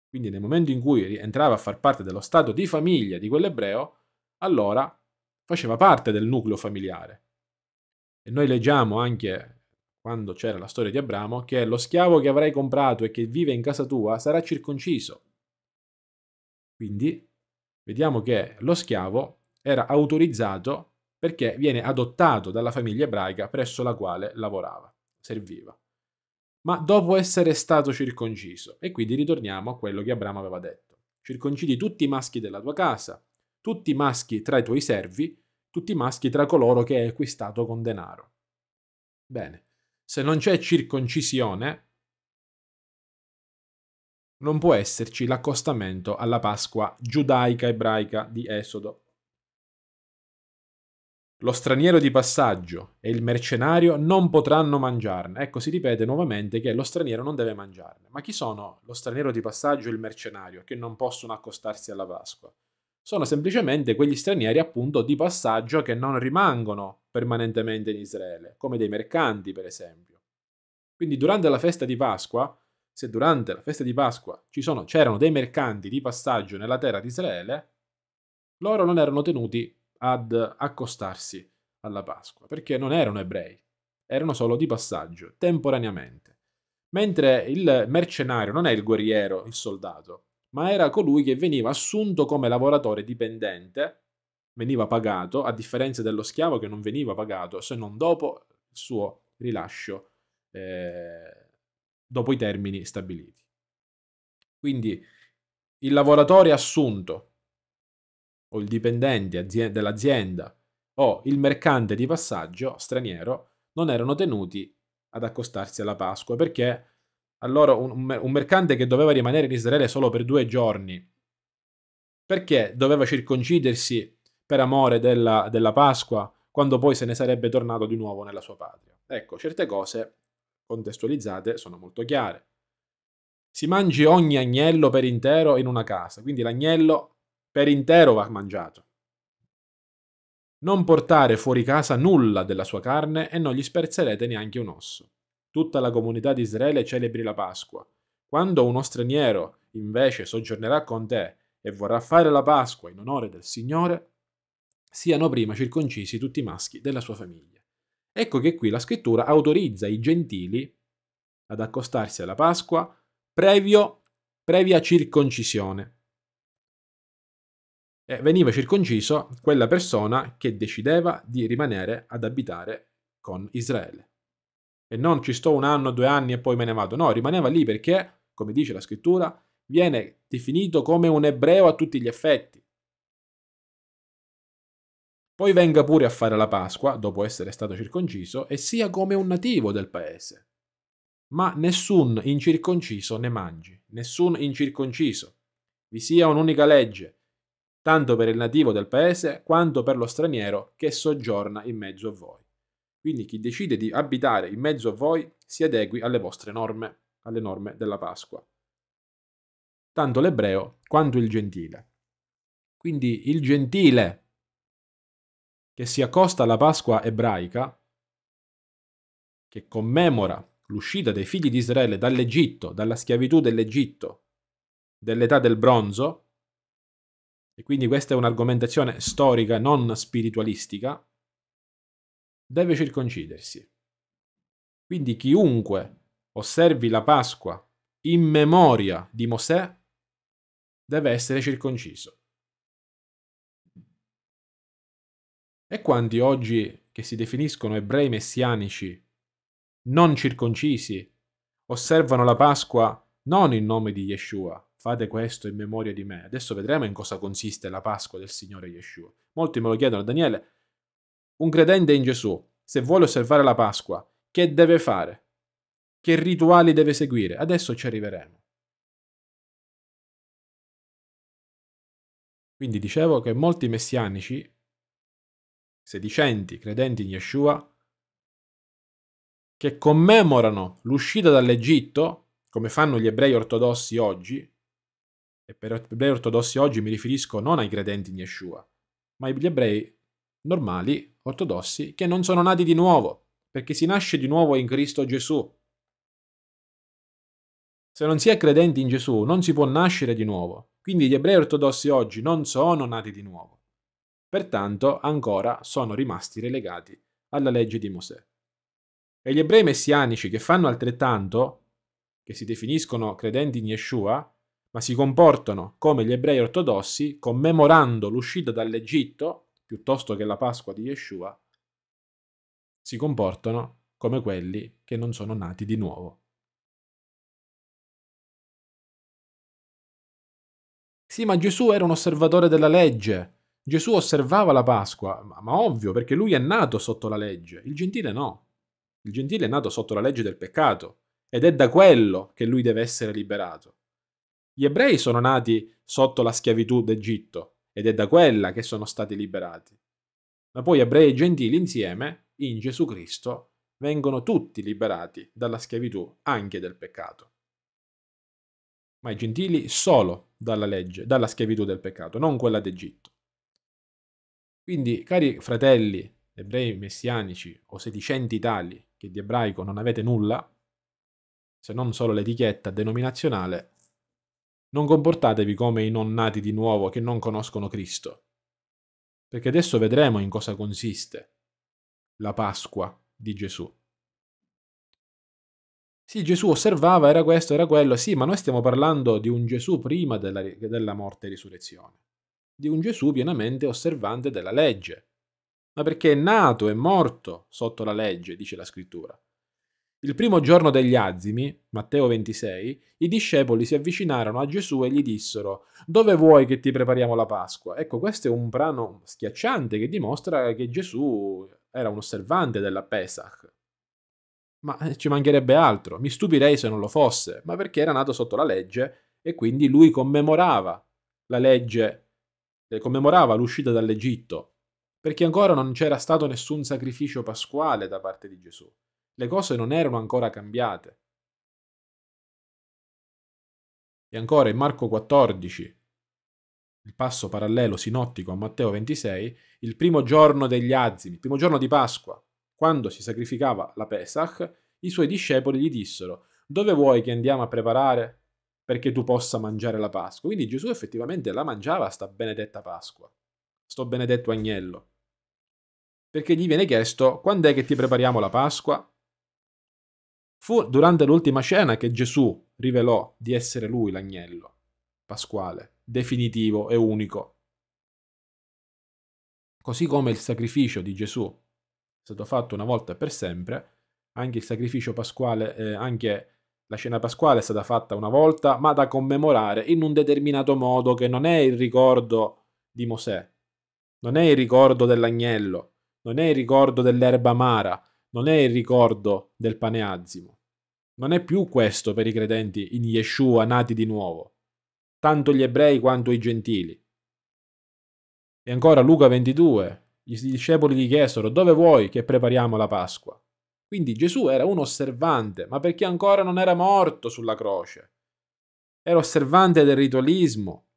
Quindi nel momento in cui entrava a far parte dello stato di famiglia di quell'ebreo, allora faceva parte del nucleo familiare. E noi leggiamo anche quando c'era la storia di Abramo, che lo schiavo che avrai comprato e che vive in casa tua sarà circonciso. Quindi vediamo che lo schiavo era autorizzato perché viene adottato dalla famiglia ebraica presso la quale lavorava, serviva. Ma dopo essere stato circonciso, e quindi ritorniamo a quello che Abramo aveva detto, circoncidi tutti i maschi della tua casa, tutti i maschi tra i tuoi servi, tutti i maschi tra coloro che hai acquistato con denaro. Bene, se non c'è circoncisione, non può esserci l'accostamento alla Pasqua giudaica ebraica di Esodo. Lo straniero di passaggio e il mercenario non potranno mangiarne. Ecco, si ripete nuovamente che lo straniero non deve mangiarne. Ma chi sono lo straniero di passaggio e il mercenario che non possono accostarsi alla Pasqua? sono semplicemente quegli stranieri appunto di passaggio che non rimangono permanentemente in Israele, come dei mercanti per esempio. Quindi durante la festa di Pasqua, se durante la festa di Pasqua sono, c'erano dei mercanti di passaggio nella terra di Israele, loro non erano tenuti ad accostarsi alla Pasqua, perché non erano ebrei, erano solo di passaggio, temporaneamente. Mentre il mercenario non è il guerriero, il soldato, ma era colui che veniva assunto come lavoratore dipendente, veniva pagato, a differenza dello schiavo che non veniva pagato se non dopo il suo rilascio, eh, dopo i termini stabiliti. Quindi il lavoratore assunto o il dipendente dell'azienda o il mercante di passaggio straniero non erano tenuti ad accostarsi alla Pasqua perché allora un, un mercante che doveva rimanere in Israele solo per due giorni, perché doveva circoncidersi per amore della, della Pasqua, quando poi se ne sarebbe tornato di nuovo nella sua patria? Ecco, certe cose contestualizzate sono molto chiare. Si mangi ogni agnello per intero in una casa, quindi l'agnello per intero va mangiato. Non portare fuori casa nulla della sua carne e non gli sperzerete neanche un osso tutta la comunità di Israele celebri la Pasqua. Quando uno straniero invece soggiornerà con te e vorrà fare la Pasqua in onore del Signore, siano prima circoncisi tutti i maschi della sua famiglia. Ecco che qui la scrittura autorizza i gentili ad accostarsi alla Pasqua previo, previa circoncisione. E veniva circonciso quella persona che decideva di rimanere ad abitare con Israele e non ci sto un anno, due anni e poi me ne vado. No, rimaneva lì perché, come dice la scrittura, viene definito come un ebreo a tutti gli effetti. Poi venga pure a fare la Pasqua, dopo essere stato circonciso, e sia come un nativo del paese. Ma nessun incirconciso ne mangi, nessun incirconciso. Vi sia un'unica legge, tanto per il nativo del paese quanto per lo straniero che soggiorna in mezzo a voi. Quindi chi decide di abitare in mezzo a voi si adegui alle vostre norme, alle norme della Pasqua. Tanto l'ebreo quanto il gentile. Quindi il gentile che si accosta alla Pasqua ebraica, che commemora l'uscita dei figli di Israele dall'Egitto, dalla schiavitù dell'Egitto, dell'età del bronzo, e quindi questa è un'argomentazione storica non spiritualistica, deve circoncidersi. Quindi chiunque osservi la Pasqua in memoria di Mosè deve essere circonciso. E quanti oggi che si definiscono ebrei messianici non circoncisi osservano la Pasqua non in nome di Yeshua, fate questo in memoria di me. Adesso vedremo in cosa consiste la Pasqua del Signore Yeshua. Molti me lo chiedono, Daniele, un credente in Gesù, se vuole osservare la Pasqua, che deve fare? Che rituali deve seguire? Adesso ci arriveremo. Quindi dicevo che molti messianici, sedicenti, credenti in Yeshua, che commemorano l'uscita dall'Egitto, come fanno gli ebrei ortodossi oggi, e per ebrei ortodossi oggi mi riferisco non ai credenti in Yeshua, ma agli ebrei normali ortodossi che non sono nati di nuovo, perché si nasce di nuovo in Cristo Gesù. Se non si è credenti in Gesù non si può nascere di nuovo, quindi gli ebrei ortodossi oggi non sono nati di nuovo. Pertanto ancora sono rimasti relegati alla legge di Mosè. E gli ebrei messianici che fanno altrettanto, che si definiscono credenti in Yeshua, ma si comportano come gli ebrei ortodossi, commemorando l'uscita dall'Egitto piuttosto che la Pasqua di Yeshua, si comportano come quelli che non sono nati di nuovo. Sì, ma Gesù era un osservatore della legge. Gesù osservava la Pasqua, ma, ma, ovvio, perché lui è nato sotto la legge, il gentile no. Il gentile è nato sotto la legge del peccato ed è da quello che lui deve essere liberato. Gli ebrei sono nati sotto la schiavitù d'Egitto, ed è da quella che sono stati liberati. Ma poi ebrei e gentili insieme, in Gesù Cristo, vengono tutti liberati dalla schiavitù, anche del peccato. Ma i gentili solo dalla legge, dalla schiavitù del peccato, non quella d'Egitto. Quindi, cari fratelli, ebrei messianici o sedicenti tali, che di ebraico non avete nulla, se non solo l'etichetta denominazionale, non comportatevi come i non nati di nuovo che non conoscono Cristo. Perché adesso vedremo in cosa consiste la Pasqua di Gesù. Sì, Gesù osservava, era questo, era quello, sì, ma noi stiamo parlando di un Gesù prima della, della morte e risurrezione, di un Gesù pienamente osservante della legge, ma perché è nato e morto sotto la legge, dice la scrittura. Il primo giorno degli azimi, Matteo 26, i discepoli si avvicinarono a Gesù e gli dissero: Dove vuoi che ti prepariamo la Pasqua? Ecco, questo è un brano schiacciante che dimostra che Gesù era un osservante della Pesach. Ma eh, ci mancherebbe altro, mi stupirei se non lo fosse, ma perché era nato sotto la legge e quindi lui commemorava la legge, eh, commemorava l'uscita dall'Egitto, perché ancora non c'era stato nessun sacrificio pasquale da parte di Gesù. Le cose non erano ancora cambiate. E ancora in Marco 14, il passo parallelo sinottico a Matteo 26, il primo giorno degli azimi, il primo giorno di Pasqua, quando si sacrificava la Pesach, i suoi discepoli gli dissero, dove vuoi che andiamo a preparare perché tu possa mangiare la Pasqua? Quindi Gesù effettivamente la mangiava sta benedetta Pasqua, sto benedetto agnello. Perché gli viene chiesto, quando è che ti prepariamo la Pasqua? Fu durante l'ultima cena che Gesù rivelò di essere lui l'agnello pasquale, definitivo e unico. Così come il sacrificio di Gesù è stato fatto una volta per sempre, anche il sacrificio pasquale, eh, anche la cena pasquale è stata fatta una volta, ma da commemorare in un determinato modo che non è il ricordo di Mosè, non è il ricordo dell'agnello, non è il ricordo dell'erba amara, non è il ricordo del paneazzimo, non è più questo per i credenti in Yeshua nati di nuovo, tanto gli ebrei quanto i gentili. E ancora Luca 22, gli discepoli gli chiesero dove vuoi che prepariamo la Pasqua. Quindi Gesù era un osservante, ma perché ancora non era morto sulla croce. Era osservante del ritualismo,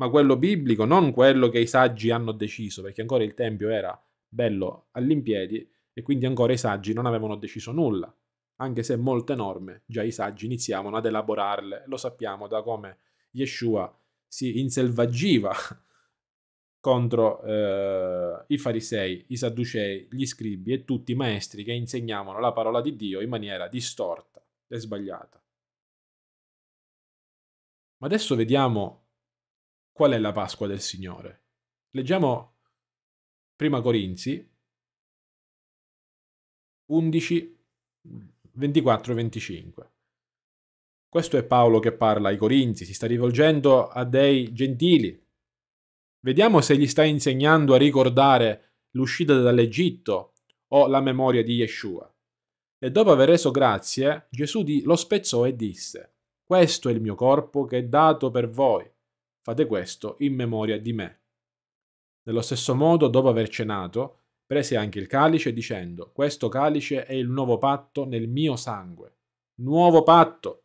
ma quello biblico, non quello che i saggi hanno deciso, perché ancora il Tempio era bello all'impiedi e quindi ancora i saggi non avevano deciso nulla anche se molte norme, già i saggi iniziavano ad elaborarle, lo sappiamo da come Yeshua si inselvaggiva contro eh, i farisei, i sadducei, gli scribi e tutti i maestri che insegnavano la parola di Dio in maniera distorta e sbagliata. Ma adesso vediamo qual è la Pasqua del Signore. Leggiamo Prima Corinzi 11 24-25. Questo è Paolo che parla ai Corinzi, si sta rivolgendo a dei gentili. Vediamo se gli sta insegnando a ricordare l'uscita dall'Egitto o la memoria di Yeshua. E dopo aver reso grazie, Gesù lo spezzò e disse, questo è il mio corpo che è dato per voi, fate questo in memoria di me. Nello stesso modo, dopo aver cenato, prese anche il calice dicendo, questo calice è il nuovo patto nel mio sangue. Nuovo patto.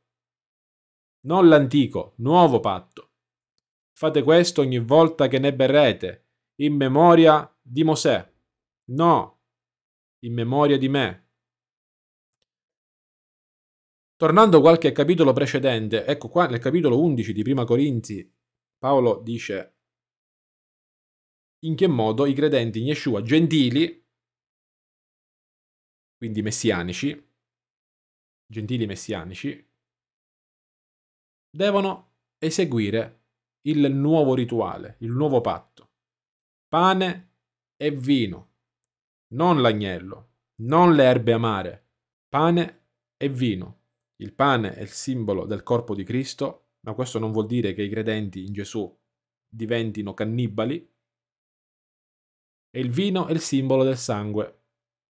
Non l'antico, nuovo patto. Fate questo ogni volta che ne berrete, in memoria di Mosè. No, in memoria di me. Tornando qualche capitolo precedente, ecco qua nel capitolo 11 di Prima Corinzi, Paolo dice in che modo i credenti in Yeshua gentili, quindi messianici, gentili messianici, devono eseguire il nuovo rituale, il nuovo patto. Pane e vino, non l'agnello, non le erbe amare, pane e vino. Il pane è il simbolo del corpo di Cristo, ma questo non vuol dire che i credenti in Gesù diventino cannibali, e il vino è il simbolo del sangue,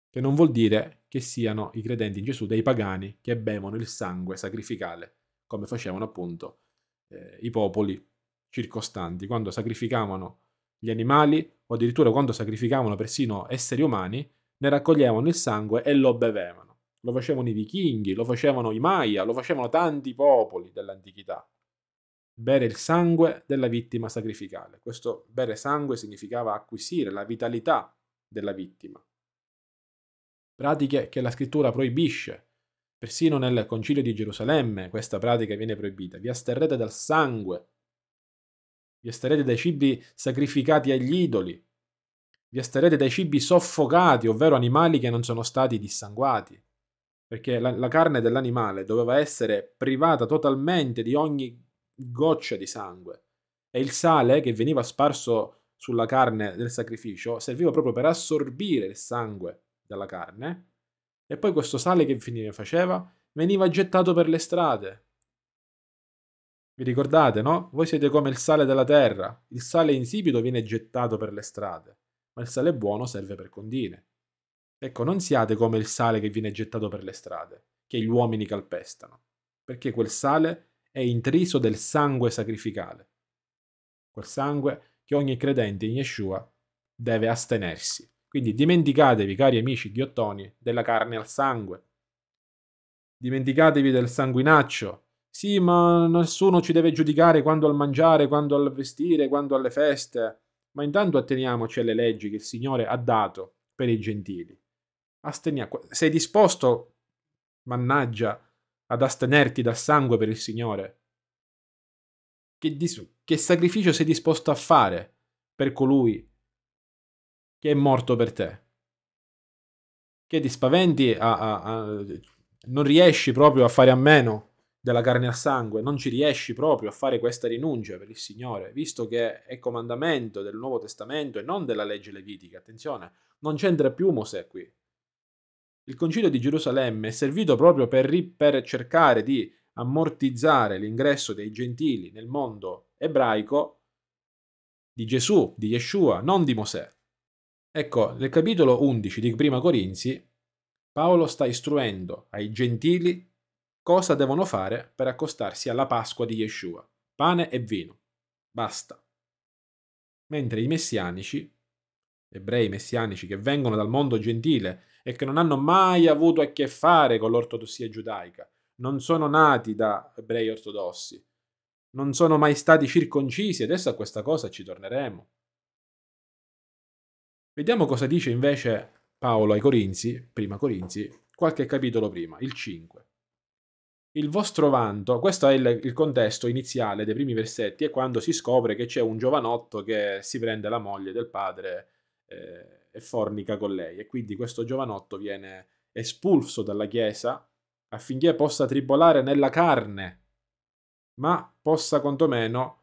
che non vuol dire che siano i credenti in Gesù dei pagani che bevono il sangue sacrificale, come facevano appunto eh, i popoli circostanti, quando sacrificavano gli animali o addirittura quando sacrificavano persino esseri umani, ne raccoglievano il sangue e lo bevevano. Lo facevano i vichinghi, lo facevano i Maya, lo facevano tanti popoli dell'antichità bere il sangue della vittima sacrificale. Questo bere sangue significava acquisire la vitalità della vittima. Pratiche che la scrittura proibisce. Persino nel concilio di Gerusalemme questa pratica viene proibita. Vi asterrete dal sangue, vi asterrete dai cibi sacrificati agli idoli, vi asterrete dai cibi soffocati, ovvero animali che non sono stati dissanguati, perché la, la carne dell'animale doveva essere privata totalmente di ogni gocce di sangue e il sale che veniva sparso sulla carne del sacrificio serviva proprio per assorbire il sangue dalla carne e poi questo sale che fine faceva veniva gettato per le strade. Vi ricordate, no? Voi siete come il sale della terra, il sale insipido viene gettato per le strade, ma il sale buono serve per condire. Ecco, non siate come il sale che viene gettato per le strade, che gli uomini calpestano, perché quel sale è intriso del sangue sacrificale, quel sangue che ogni credente in Yeshua deve astenersi. Quindi dimenticatevi, cari amici ghiottoni, della carne al sangue. Dimenticatevi del sanguinaccio. Sì, ma nessuno ci deve giudicare quando al mangiare, quando al vestire, quando alle feste. Ma intanto atteniamoci alle leggi che il Signore ha dato per i gentili. Astenia- sei disposto, mannaggia, ad astenerti dal sangue per il Signore? Che, dis- che sacrificio sei disposto a fare per colui che è morto per te? Che ti spaventi a, a, a non riesci proprio a fare a meno della carne al sangue, non ci riesci proprio a fare questa rinuncia per il Signore, visto che è comandamento del Nuovo Testamento e non della legge levitica. Attenzione, non c'entra più Mosè qui. Il concilio di Gerusalemme è servito proprio per, per cercare di ammortizzare l'ingresso dei gentili nel mondo ebraico di Gesù, di Yeshua, non di Mosè. Ecco, nel capitolo 11 di Prima Corinzi, Paolo sta istruendo ai gentili cosa devono fare per accostarsi alla Pasqua di Yeshua, pane e vino. Basta. Mentre i messianici ebrei messianici che vengono dal mondo gentile e che non hanno mai avuto a che fare con l'ortodossia giudaica, non sono nati da ebrei ortodossi, non sono mai stati circoncisi, adesso a questa cosa ci torneremo. Vediamo cosa dice invece Paolo ai Corinzi, prima Corinzi, qualche capitolo prima, il 5. Il vostro vanto, questo è il, il contesto iniziale dei primi versetti, è quando si scopre che c'è un giovanotto che si prende la moglie del padre eh, e fornica con lei. E quindi questo giovanotto viene espulso dalla chiesa affinché possa tribolare nella carne, ma possa quantomeno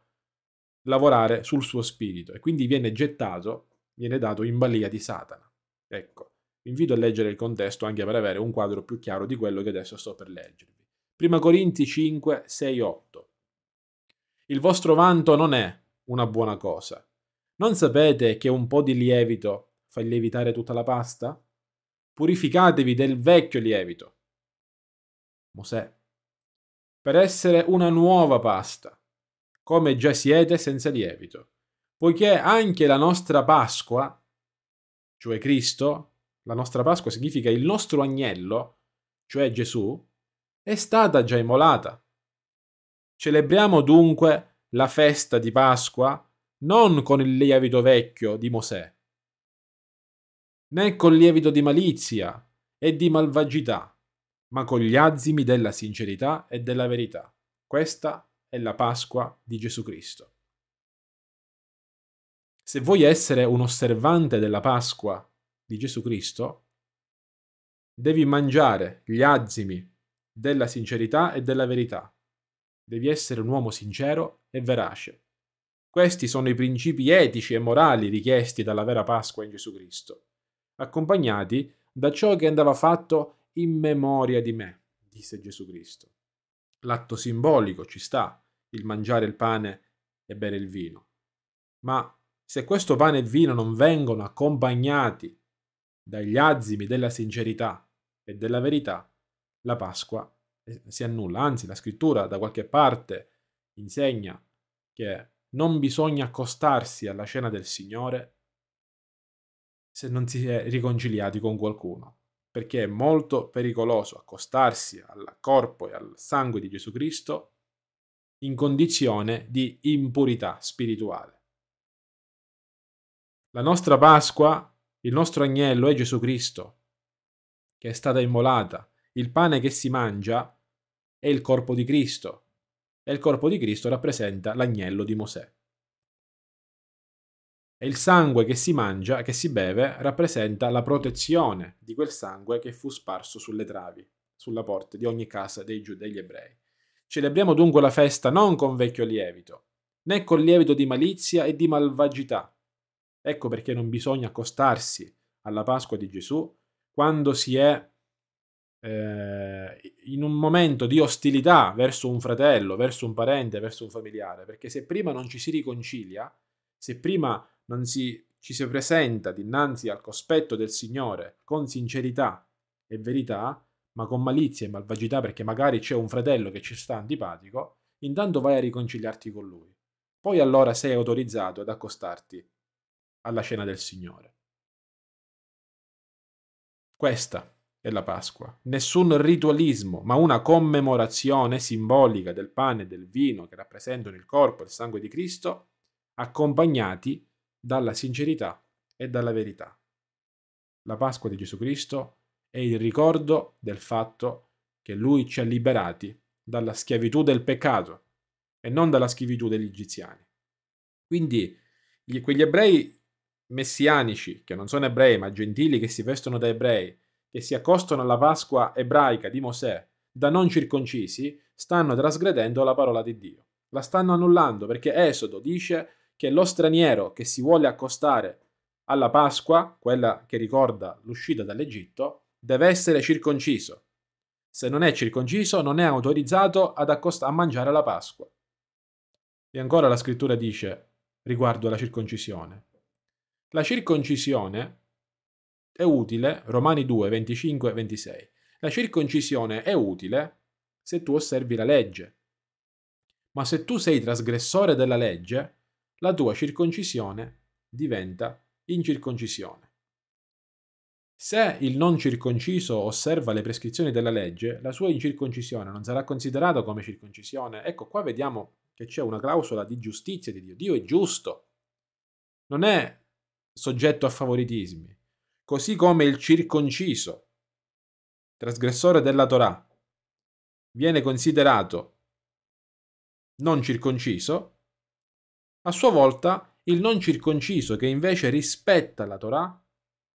lavorare sul suo spirito e quindi viene gettato, viene dato in balia di Satana. Ecco, vi invito a leggere il contesto anche per avere un quadro più chiaro di quello che adesso sto per leggervi. Prima Corinti 5, 6, 8. Il vostro vanto non è una buona cosa, non sapete che un po' di lievito fa lievitare tutta la pasta? Purificatevi del vecchio lievito. Mosè. Per essere una nuova pasta, come già siete senza lievito. Poiché anche la nostra Pasqua, cioè Cristo, la nostra Pasqua significa il nostro agnello, cioè Gesù, è stata già immolata. Celebriamo dunque la festa di Pasqua non con il lievito vecchio di Mosè, né col lievito di malizia e di malvagità, ma con gli azimi della sincerità e della verità. Questa è la Pasqua di Gesù Cristo. Se vuoi essere un osservante della Pasqua di Gesù Cristo, devi mangiare gli azimi della sincerità e della verità. Devi essere un uomo sincero e verace. Questi sono i principi etici e morali richiesti dalla vera Pasqua in Gesù Cristo, accompagnati da ciò che andava fatto in memoria di me, disse Gesù Cristo. L'atto simbolico ci sta, il mangiare il pane e bere il vino. Ma se questo pane e vino non vengono accompagnati dagli azimi della sincerità e della verità, la Pasqua eh, si annulla. Anzi, la scrittura da qualche parte insegna che non bisogna accostarsi alla cena del Signore se non si è riconciliati con qualcuno, perché è molto pericoloso accostarsi al corpo e al sangue di Gesù Cristo in condizione di impurità spirituale. La nostra Pasqua, il nostro agnello è Gesù Cristo, che è stata immolata. Il pane che si mangia è il corpo di Cristo, e il corpo di Cristo rappresenta l'agnello di Mosè. E il sangue che si mangia, che si beve, rappresenta la protezione di quel sangue che fu sparso sulle travi, sulla porta di ogni casa dei giudei degli ebrei. Celebriamo dunque la festa non con vecchio lievito, né con lievito di malizia e di malvagità. Ecco perché non bisogna accostarsi alla Pasqua di Gesù quando si è eh, in un momento di ostilità verso un fratello, verso un parente, verso un familiare, perché se prima non ci si riconcilia, se prima non si, ci si presenta dinanzi al cospetto del Signore con sincerità e verità, ma con malizia e malvagità perché magari c'è un fratello che ci sta antipatico, intanto vai a riconciliarti con lui. Poi allora sei autorizzato ad accostarti alla cena del Signore. Questa e la Pasqua. Nessun ritualismo, ma una commemorazione simbolica del pane e del vino che rappresentano il corpo e il sangue di Cristo, accompagnati dalla sincerità e dalla verità. La Pasqua di Gesù Cristo è il ricordo del fatto che Lui ci ha liberati dalla schiavitù del peccato e non dalla schiavitù degli egiziani. Quindi quegli ebrei messianici, che non sono ebrei ma gentili che si vestono da ebrei, e si accostano alla Pasqua ebraica di Mosè da non circoncisi, stanno trasgredendo la parola di Dio. La stanno annullando perché Esodo dice che lo straniero che si vuole accostare alla Pasqua, quella che ricorda l'uscita dall'Egitto, deve essere circonciso. Se non è circonciso non è autorizzato ad accost- a mangiare la Pasqua. E ancora la scrittura dice riguardo alla circoncisione. La circoncisione è utile, Romani 2, 25, 26, la circoncisione è utile se tu osservi la legge. Ma se tu sei trasgressore della legge, la tua circoncisione diventa incirconcisione. Se il non circonciso osserva le prescrizioni della legge, la sua incirconcisione non sarà considerata come circoncisione. Ecco, qua vediamo che c'è una clausola di giustizia di Dio. Dio è giusto, non è soggetto a favoritismi così come il circonciso, trasgressore della Torah, viene considerato non circonciso, a sua volta il non circonciso che invece rispetta la Torah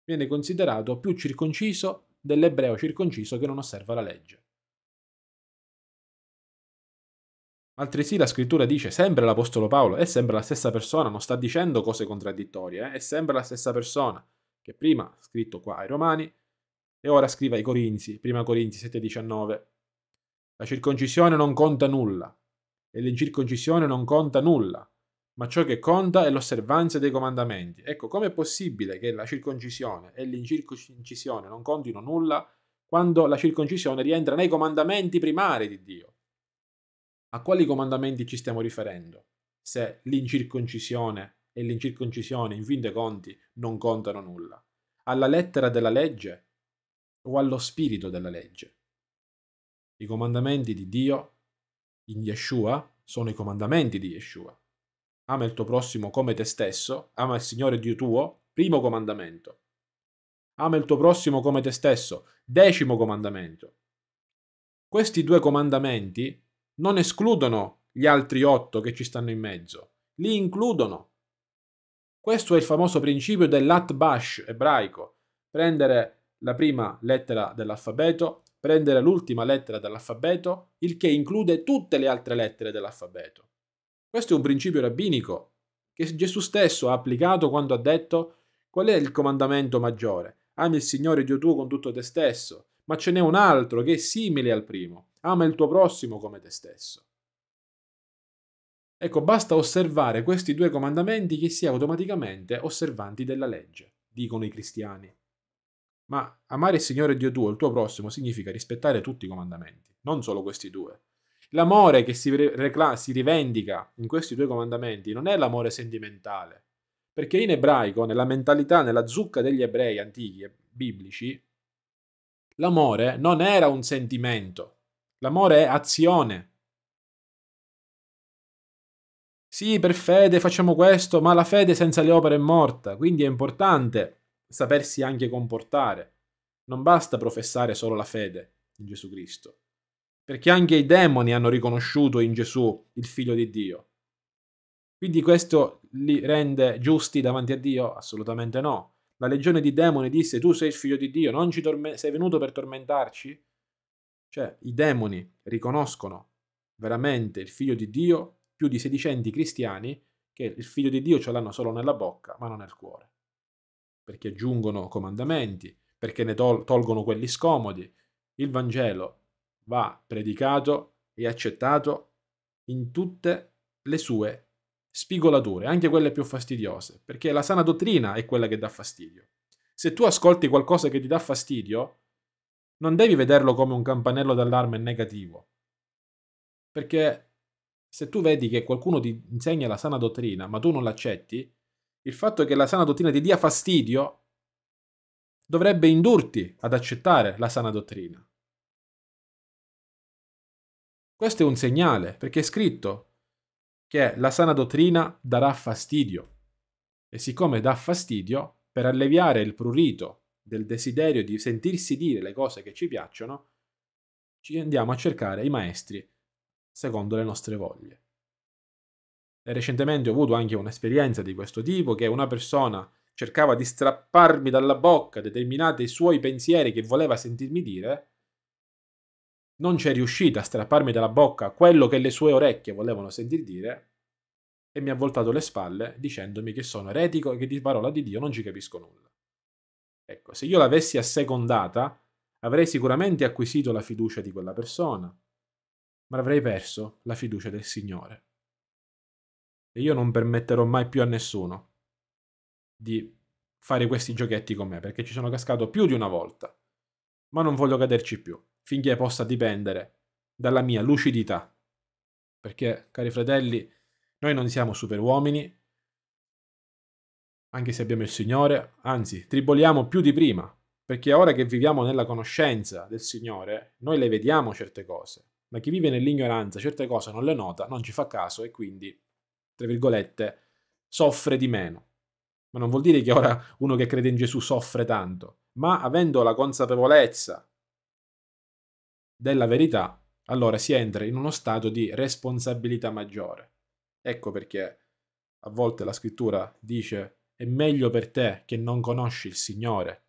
viene considerato più circonciso dell'ebreo circonciso che non osserva la legge. Altresì la scrittura dice sempre l'Apostolo Paolo, è sempre la stessa persona, non sta dicendo cose contraddittorie, eh? è sempre la stessa persona che prima ha scritto qua ai Romani e ora scrive ai Corinzi, 1 Corinzi 7,19. La circoncisione non conta nulla, e l'incirconcisione non conta nulla, ma ciò che conta è l'osservanza dei comandamenti. Ecco, com'è possibile che la circoncisione e l'incirconcisione non contino nulla quando la circoncisione rientra nei comandamenti primari di Dio? A quali comandamenti ci stiamo riferendo? Se l'incirconcisione e l'incirconcisione, in fin dei conti, non contano nulla. Alla lettera della legge o allo spirito della legge. I comandamenti di Dio in Yeshua sono i comandamenti di Yeshua. Ama il tuo prossimo come te stesso, ama il Signore Dio tuo, primo comandamento. Ama il tuo prossimo come te stesso, decimo comandamento. Questi due comandamenti non escludono gli altri otto che ci stanno in mezzo, li includono. Questo è il famoso principio dell'atbash ebraico, prendere la prima lettera dell'alfabeto, prendere l'ultima lettera dell'alfabeto, il che include tutte le altre lettere dell'alfabeto. Questo è un principio rabbinico che Gesù stesso ha applicato quando ha detto qual è il comandamento maggiore? Ami il Signore Dio tuo con tutto te stesso, ma ce n'è un altro che è simile al primo, ama il tuo prossimo come te stesso. Ecco, basta osservare questi due comandamenti che si è automaticamente osservanti della legge, dicono i cristiani. Ma amare il Signore Dio tuo, il tuo prossimo, significa rispettare tutti i comandamenti, non solo questi due. L'amore che si, recla- si rivendica in questi due comandamenti non è l'amore sentimentale, perché in ebraico, nella mentalità, nella zucca degli ebrei antichi e biblici, l'amore non era un sentimento, l'amore è azione, sì, per fede facciamo questo, ma la fede senza le opere è morta, quindi è importante sapersi anche comportare. Non basta professare solo la fede in Gesù Cristo, perché anche i demoni hanno riconosciuto in Gesù il figlio di Dio. Quindi questo li rende giusti davanti a Dio? Assolutamente no. La legione di demoni disse, tu sei il figlio di Dio, non ci sei venuto per tormentarci? Cioè, i demoni riconoscono veramente il figlio di Dio più di sedicenti cristiani che il figlio di Dio ce l'hanno solo nella bocca, ma non nel cuore. Perché aggiungono comandamenti, perché ne tol- tolgono quelli scomodi. Il Vangelo va predicato e accettato in tutte le sue spigolature, anche quelle più fastidiose, perché la sana dottrina è quella che dà fastidio. Se tu ascolti qualcosa che ti dà fastidio, non devi vederlo come un campanello d'allarme negativo, perché se tu vedi che qualcuno ti insegna la sana dottrina, ma tu non l'accetti, il fatto che la sana dottrina ti dia fastidio dovrebbe indurti ad accettare la sana dottrina. Questo è un segnale, perché è scritto che la sana dottrina darà fastidio. E siccome dà fastidio, per alleviare il prurito del desiderio di sentirsi dire le cose che ci piacciono, ci andiamo a cercare i maestri secondo le nostre voglie. E recentemente ho avuto anche un'esperienza di questo tipo che una persona cercava di strapparmi dalla bocca determinati suoi pensieri che voleva sentirmi dire, non c'è riuscita a strapparmi dalla bocca quello che le sue orecchie volevano sentir dire, e mi ha voltato le spalle dicendomi che sono eretico e che di parola di Dio non ci capisco nulla. Ecco, se io l'avessi assecondata, avrei sicuramente acquisito la fiducia di quella persona, ma avrei perso la fiducia del Signore. E io non permetterò mai più a nessuno di fare questi giochetti con me, perché ci sono cascato più di una volta, ma non voglio caderci più, finché possa dipendere dalla mia lucidità. Perché, cari fratelli, noi non siamo superuomini, anche se abbiamo il Signore, anzi, triboliamo più di prima, perché ora che viviamo nella conoscenza del Signore, noi le vediamo certe cose, ma chi vive nell'ignoranza certe cose non le nota, non ci fa caso e quindi, tra virgolette, soffre di meno. Ma non vuol dire che ora uno che crede in Gesù soffre tanto, ma avendo la consapevolezza della verità, allora si entra in uno stato di responsabilità maggiore. Ecco perché a volte la scrittura dice è meglio per te che non conosci il Signore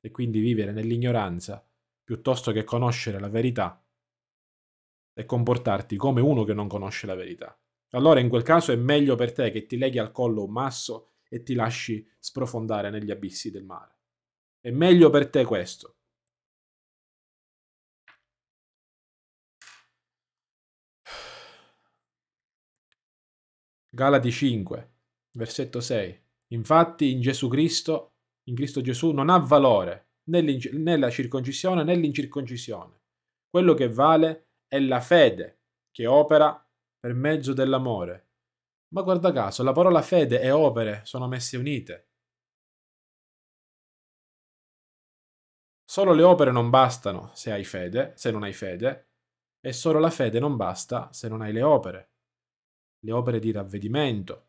e quindi vivere nell'ignoranza piuttosto che conoscere la verità e comportarti come uno che non conosce la verità. Allora in quel caso è meglio per te che ti leghi al collo un masso e ti lasci sprofondare negli abissi del mare. È meglio per te questo. Galati 5, versetto 6. Infatti in Gesù Cristo, in Cristo Gesù, non ha valore né, la circoncisione né l'incirconcisione. Quello che vale è è la fede che opera per mezzo dell'amore. Ma guarda caso, la parola fede e opere sono messe unite. Solo le opere non bastano se hai fede, se non hai fede, e solo la fede non basta se non hai le opere. Le opere di ravvedimento,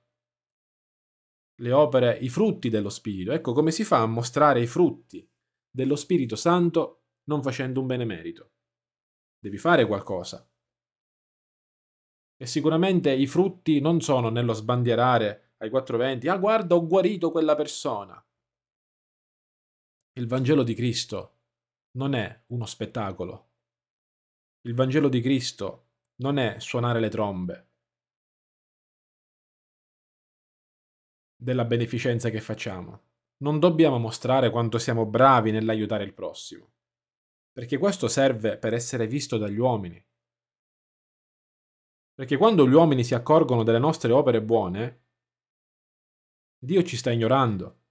le opere, i frutti dello Spirito. Ecco come si fa a mostrare i frutti dello Spirito Santo non facendo un benemerito devi fare qualcosa. E sicuramente i frutti non sono nello sbandierare ai 420, ah guarda ho guarito quella persona. Il Vangelo di Cristo non è uno spettacolo. Il Vangelo di Cristo non è suonare le trombe della beneficenza che facciamo. Non dobbiamo mostrare quanto siamo bravi nell'aiutare il prossimo perché questo serve per essere visto dagli uomini. Perché quando gli uomini si accorgono delle nostre opere buone, Dio ci sta ignorando,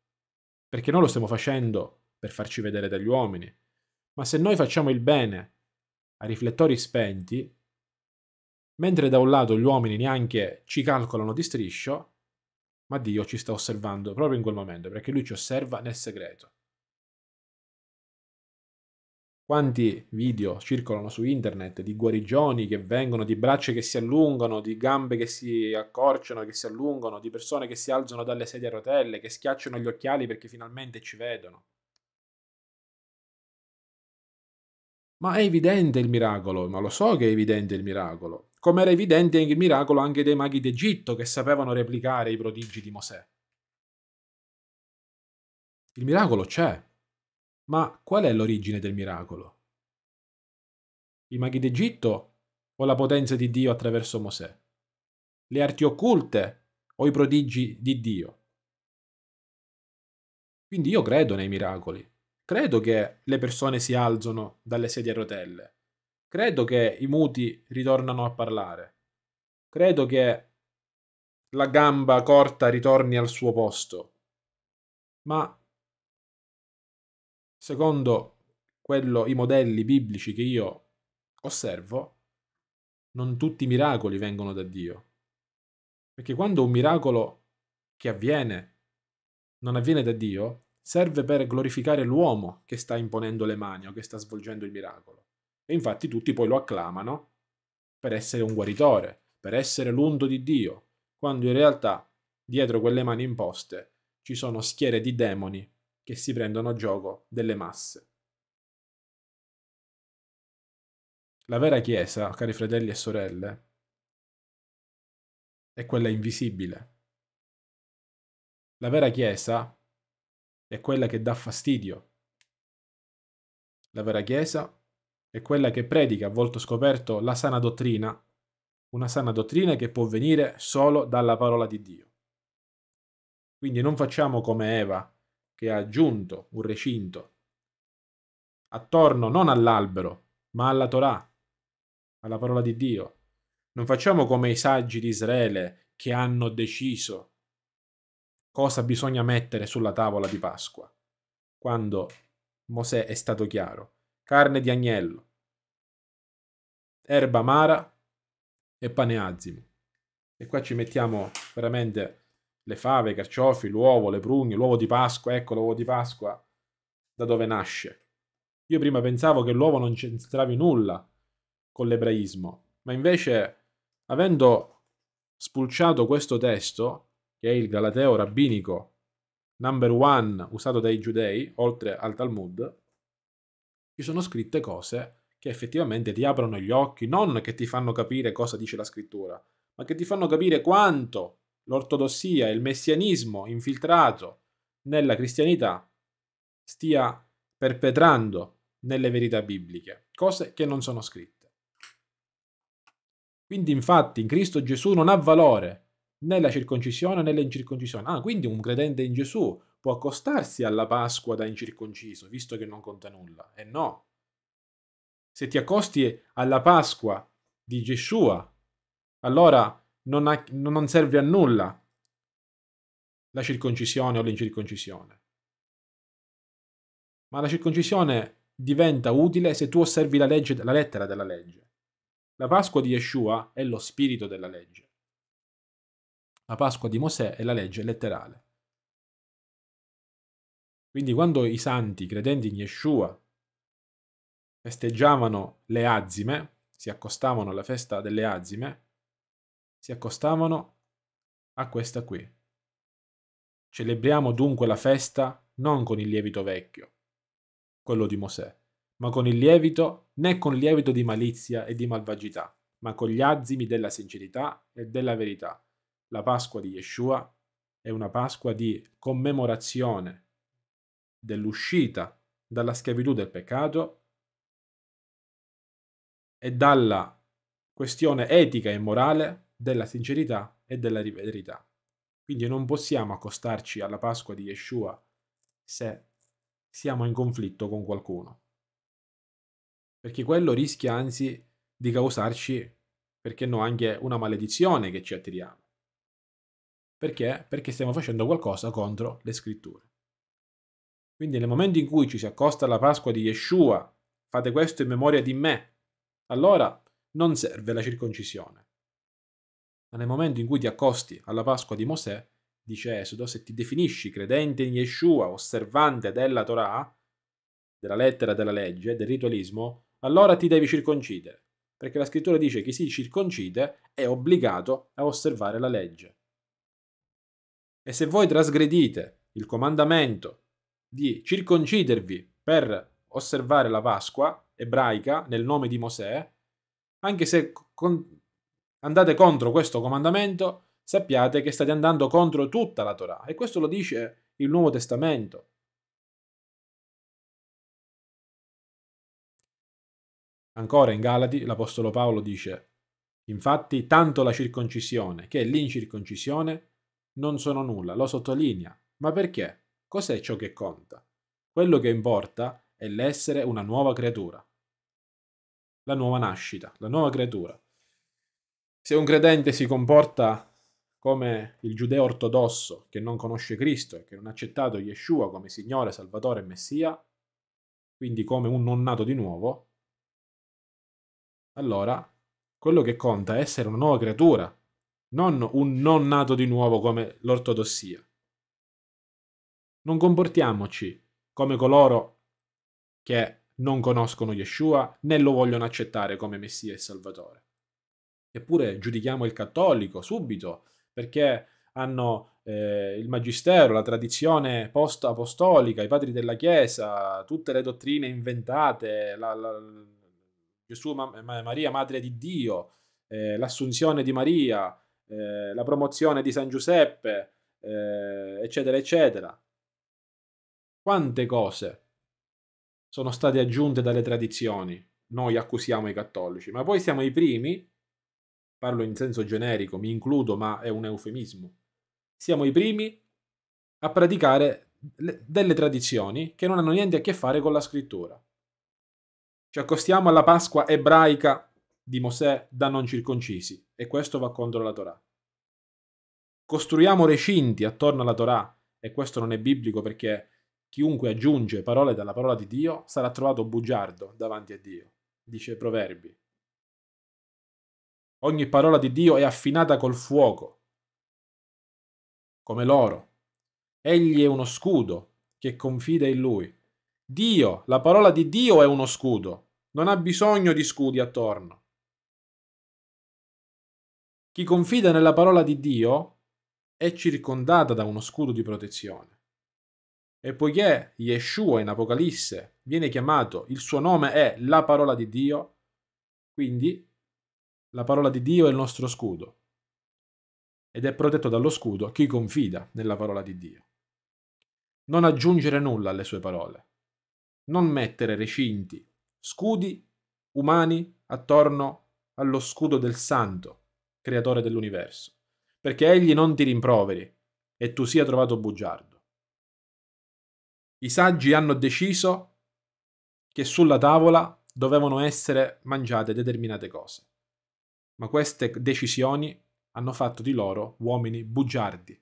perché noi lo stiamo facendo per farci vedere dagli uomini. Ma se noi facciamo il bene a riflettori spenti, mentre da un lato gli uomini neanche ci calcolano di striscio, ma Dio ci sta osservando proprio in quel momento, perché lui ci osserva nel segreto. Quanti video circolano su internet di guarigioni che vengono, di braccia che si allungano, di gambe che si accorciano, che si allungano, di persone che si alzano dalle sedie a rotelle, che schiacciano gli occhiali perché finalmente ci vedono. Ma è evidente il miracolo, ma lo so che è evidente il miracolo. Come era evidente il miracolo anche dei maghi d'Egitto che sapevano replicare i prodigi di Mosè. Il miracolo c'è. Ma qual è l'origine del miracolo? I maghi d'Egitto o la potenza di Dio attraverso Mosè? Le arti occulte o i prodigi di Dio? Quindi io credo nei miracoli. Credo che le persone si alzano dalle sedie a rotelle. Credo che i muti ritornano a parlare. Credo che la gamba corta ritorni al suo posto. Ma secondo quello, i modelli biblici che io osservo, non tutti i miracoli vengono da Dio. Perché quando un miracolo che avviene non avviene da Dio, serve per glorificare l'uomo che sta imponendo le mani o che sta svolgendo il miracolo. E infatti tutti poi lo acclamano per essere un guaritore, per essere l'unto di Dio, quando in realtà dietro quelle mani imposte ci sono schiere di demoni che si prendono gioco delle masse. La vera Chiesa, cari fratelli e sorelle, è quella invisibile. La vera Chiesa è quella che dà fastidio. La vera Chiesa è quella che predica a volto scoperto la sana dottrina, una sana dottrina che può venire solo dalla parola di Dio. Quindi non facciamo come Eva, che ha aggiunto un recinto attorno non all'albero, ma alla Torah, alla parola di Dio. Non facciamo come i saggi di Israele che hanno deciso cosa bisogna mettere sulla tavola di Pasqua, quando Mosè è stato chiaro, carne di agnello, erba amara e pane azimo. E qua ci mettiamo veramente le fave, i carciofi, l'uovo, le prugne, l'uovo di Pasqua, ecco l'uovo di Pasqua, da dove nasce. Io prima pensavo che l'uovo non c'entravi nulla con l'ebraismo, ma invece, avendo spulciato questo testo, che è il Galateo rabbinico number one usato dai giudei, oltre al Talmud, ci sono scritte cose che effettivamente ti aprono gli occhi, non che ti fanno capire cosa dice la scrittura, ma che ti fanno capire quanto l'ortodossia, il messianismo infiltrato nella cristianità stia perpetrando nelle verità bibliche, cose che non sono scritte. Quindi infatti in Cristo Gesù non ha valore né la circoncisione né l'incirconcisione. Ah, quindi un credente in Gesù può accostarsi alla Pasqua da incirconciso, visto che non conta nulla. E no. Se ti accosti alla Pasqua di Gesù, allora non, ha, non serve a nulla la circoncisione o l'incirconcisione. Ma la circoncisione diventa utile se tu osservi la, legge, la lettera della legge. La Pasqua di Yeshua è lo spirito della legge. La Pasqua di Mosè è la legge letterale. Quindi quando i santi credenti in Yeshua festeggiavano le azime, si accostavano alla festa delle azime, si accostavano a questa qui. Celebriamo dunque la festa non con il lievito vecchio, quello di Mosè, ma con il lievito né con il lievito di malizia e di malvagità, ma con gli azimi della sincerità e della verità. La Pasqua di Yeshua è una Pasqua di commemorazione dell'uscita dalla schiavitù del peccato e dalla questione etica e morale della sincerità e della verità. Quindi non possiamo accostarci alla Pasqua di Yeshua se siamo in conflitto con qualcuno. Perché quello rischia anzi di causarci, perché no, anche una maledizione che ci attiriamo. Perché? Perché stiamo facendo qualcosa contro le scritture. Quindi nel momento in cui ci si accosta alla Pasqua di Yeshua, fate questo in memoria di me, allora non serve la circoncisione ma nel momento in cui ti accosti alla Pasqua di Mosè, dice Esodo, se ti definisci credente in Yeshua, osservante della Torah, della lettera della legge, del ritualismo, allora ti devi circoncidere, perché la scrittura dice che chi si circoncide è obbligato a osservare la legge. E se voi trasgredite il comandamento di circoncidervi per osservare la Pasqua ebraica nel nome di Mosè, anche se con, andate contro questo comandamento, sappiate che state andando contro tutta la Torah. E questo lo dice il Nuovo Testamento. Ancora in Galati l'Apostolo Paolo dice, infatti tanto la circoncisione che l'incirconcisione non sono nulla, lo sottolinea. Ma perché? Cos'è ciò che conta? Quello che importa è l'essere una nuova creatura, la nuova nascita, la nuova creatura. Se un credente si comporta come il giudeo ortodosso che non conosce Cristo e che non ha accettato Yeshua come Signore, Salvatore e Messia, quindi come un non nato di nuovo, allora quello che conta è essere una nuova creatura, non un non nato di nuovo come l'ortodossia. Non comportiamoci come coloro che non conoscono Yeshua né lo vogliono accettare come Messia e Salvatore. Eppure giudichiamo il cattolico subito, perché hanno eh, il magistero, la tradizione post-apostolica, i padri della Chiesa, tutte le dottrine inventate, la, la, Gesù, ma, Maria, Madre di Dio, eh, l'assunzione di Maria, eh, la promozione di San Giuseppe, eh, eccetera, eccetera. Quante cose sono state aggiunte dalle tradizioni? Noi accusiamo i cattolici, ma poi siamo i primi parlo in senso generico, mi includo, ma è un eufemismo. Siamo i primi a praticare delle tradizioni che non hanno niente a che fare con la scrittura. Ci accostiamo alla Pasqua ebraica di Mosè da non circoncisi e questo va contro la Torah. Costruiamo recinti attorno alla Torah e questo non è biblico perché chiunque aggiunge parole dalla parola di Dio sarà trovato bugiardo davanti a Dio, dice Proverbi Ogni parola di Dio è affinata col fuoco, come l'oro. Egli è uno scudo che confida in lui. Dio, la parola di Dio è uno scudo, non ha bisogno di scudi attorno. Chi confida nella parola di Dio è circondata da uno scudo di protezione. E poiché Yeshua in Apocalisse viene chiamato, il suo nome è la parola di Dio, quindi la parola di Dio è il nostro scudo ed è protetto dallo scudo chi confida nella parola di Dio. Non aggiungere nulla alle sue parole, non mettere recinti, scudi umani attorno allo scudo del Santo, creatore dell'universo, perché egli non ti rimproveri e tu sia trovato bugiardo. I saggi hanno deciso che sulla tavola dovevano essere mangiate determinate cose ma queste decisioni hanno fatto di loro uomini bugiardi,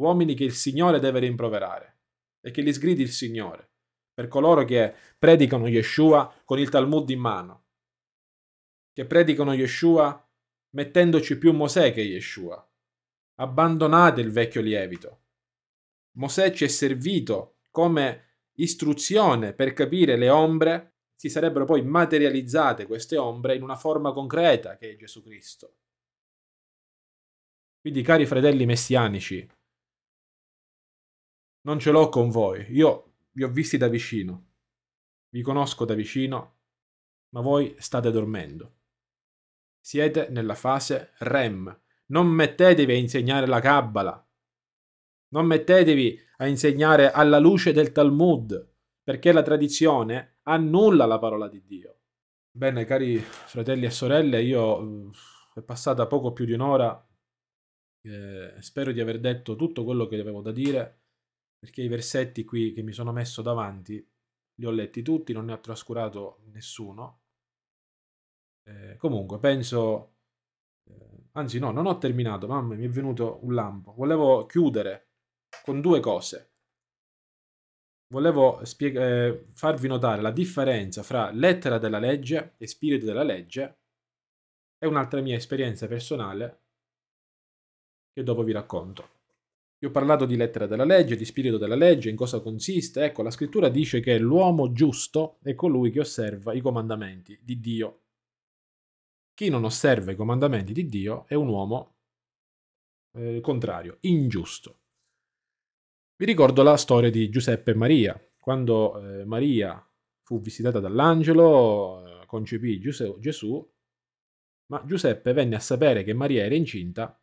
uomini che il Signore deve rimproverare e che li sgridi il Signore, per coloro che predicano Yeshua con il Talmud in mano, che predicano Yeshua mettendoci più Mosè che Yeshua. Abbandonate il vecchio lievito. Mosè ci è servito come istruzione per capire le ombre si sarebbero poi materializzate queste ombre in una forma concreta che è Gesù Cristo. Quindi, cari fratelli messianici, non ce l'ho con voi, io vi ho visti da vicino, vi conosco da vicino, ma voi state dormendo. Siete nella fase REM. Non mettetevi a insegnare la Kabbalah. Non mettetevi a insegnare alla luce del Talmud, perché la tradizione annulla la parola di Dio. Bene, cari fratelli e sorelle, io è passata poco più di un'ora, eh, spero di aver detto tutto quello che avevo da dire, perché i versetti qui che mi sono messo davanti li ho letti tutti, non ne ho trascurato nessuno. Eh, comunque, penso... Eh, anzi no, non ho terminato, mamma mi è venuto un lampo. Volevo chiudere con due cose volevo eh, farvi notare la differenza fra lettera della legge e spirito della legge è un'altra mia esperienza personale che dopo vi racconto. Vi ho parlato di lettera della legge, di spirito della legge, in cosa consiste. Ecco, la scrittura dice che l'uomo giusto è colui che osserva i comandamenti di Dio. Chi non osserva i comandamenti di Dio è un uomo eh, contrario, ingiusto. Vi ricordo la storia di Giuseppe e Maria. Quando eh, Maria fu visitata dall'angelo, eh, concepì Giuse- Gesù, ma Giuseppe venne a sapere che Maria era incinta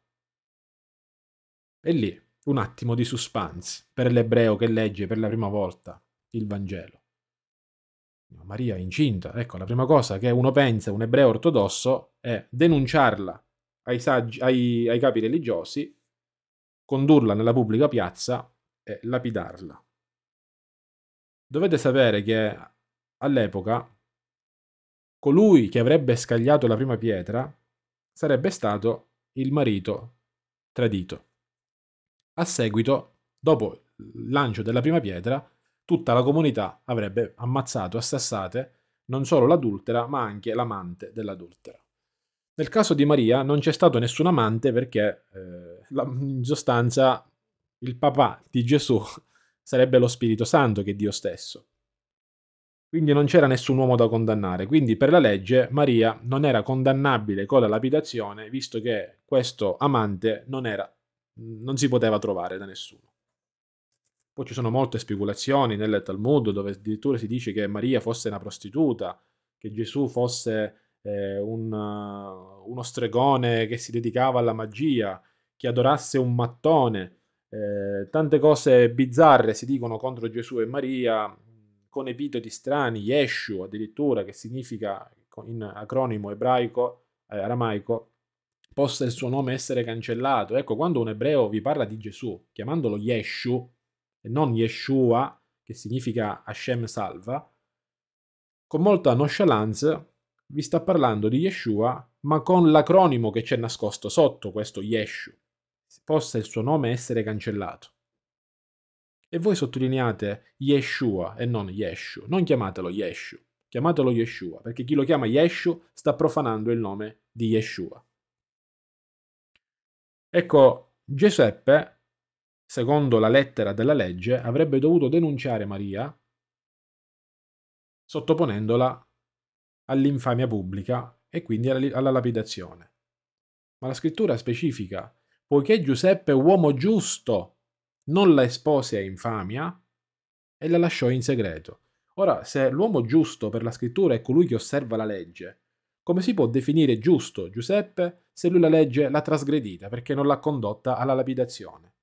e lì un attimo di suspense per l'ebreo che legge per la prima volta il Vangelo. Maria è incinta, ecco la prima cosa che uno pensa, un ebreo ortodosso, è denunciarla ai, saggi, ai, ai capi religiosi, condurla nella pubblica piazza e lapidarla. Dovete sapere che all'epoca colui che avrebbe scagliato la prima pietra sarebbe stato il marito tradito. A seguito, dopo il lancio della prima pietra, tutta la comunità avrebbe ammazzato a sassate non solo l'adultera, ma anche l'amante dell'adultera. Nel caso di Maria non c'è stato nessun amante perché eh, la, in sostanza il papà di Gesù sarebbe lo Spirito Santo che è Dio stesso. Quindi non c'era nessun uomo da condannare, quindi per la legge Maria non era condannabile con la lapidazione, visto che questo amante non, era, non si poteva trovare da nessuno. Poi ci sono molte speculazioni nel Talmud dove addirittura si dice che Maria fosse una prostituta, che Gesù fosse eh, un, uno stregone che si dedicava alla magia, che adorasse un mattone, eh, tante cose bizzarre si dicono contro Gesù e Maria, con epiteti strani, Yeshu addirittura, che significa in acronimo ebraico, eh, aramaico, possa il suo nome essere cancellato. Ecco, quando un ebreo vi parla di Gesù, chiamandolo Yeshu, e non Yeshua, che significa Hashem salva, con molta nonchalance vi sta parlando di Yeshua, ma con l'acronimo che c'è nascosto sotto questo Yeshu possa il suo nome essere cancellato. E voi sottolineate Yeshua e non Yeshu, non chiamatelo Yeshu, chiamatelo Yeshua, perché chi lo chiama Yeshu sta profanando il nome di Yeshua. Ecco, Giuseppe, secondo la lettera della legge, avrebbe dovuto denunciare Maria sottoponendola all'infamia pubblica e quindi alla lapidazione. Ma la scrittura specifica poiché Giuseppe, uomo giusto, non la espose a infamia e la lasciò in segreto. Ora, se l'uomo giusto per la scrittura è colui che osserva la legge, come si può definire giusto Giuseppe se lui la legge l'ha trasgredita perché non l'ha condotta alla lapidazione?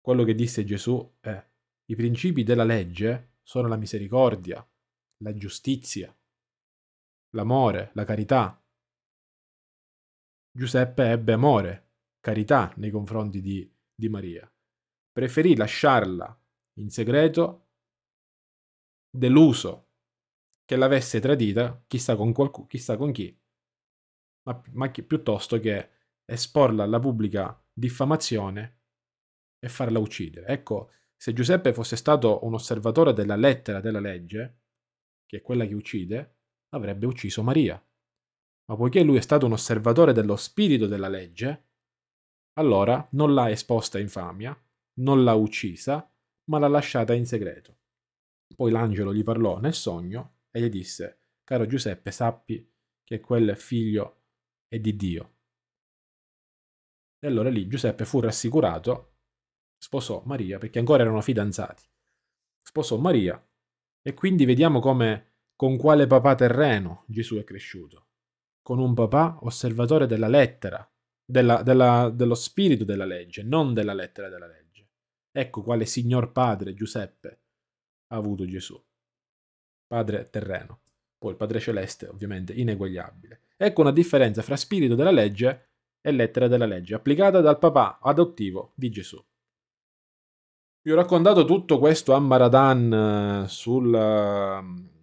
Quello che disse Gesù è, i principi della legge sono la misericordia, la giustizia, l'amore, la carità, Giuseppe ebbe amore, carità nei confronti di, di Maria. Preferì lasciarla in segreto, deluso che l'avesse tradita, chissà con, qualcuno, chissà con chi, ma, ma chi, piuttosto che esporla alla pubblica diffamazione e farla uccidere. Ecco, se Giuseppe fosse stato un osservatore della lettera della legge, che è quella che uccide, avrebbe ucciso Maria ma poiché lui è stato un osservatore dello spirito della legge, allora non l'ha esposta a infamia, non l'ha uccisa, ma l'ha lasciata in segreto. Poi l'angelo gli parlò nel sogno e gli disse, caro Giuseppe, sappi che quel figlio è di Dio. E allora lì Giuseppe fu rassicurato, sposò Maria, perché ancora erano fidanzati. Sposò Maria e quindi vediamo come, con quale papà terreno Gesù è cresciuto con un papà osservatore della lettera, della, della, dello spirito della legge, non della lettera della legge. Ecco quale signor padre Giuseppe ha avuto Gesù. Padre terreno, poi il Padre celeste ovviamente ineguagliabile. Ecco una differenza fra spirito della legge e lettera della legge, applicata dal papà adottivo di Gesù. Vi ho raccontato tutto questo a Maradan eh, sul, ehm,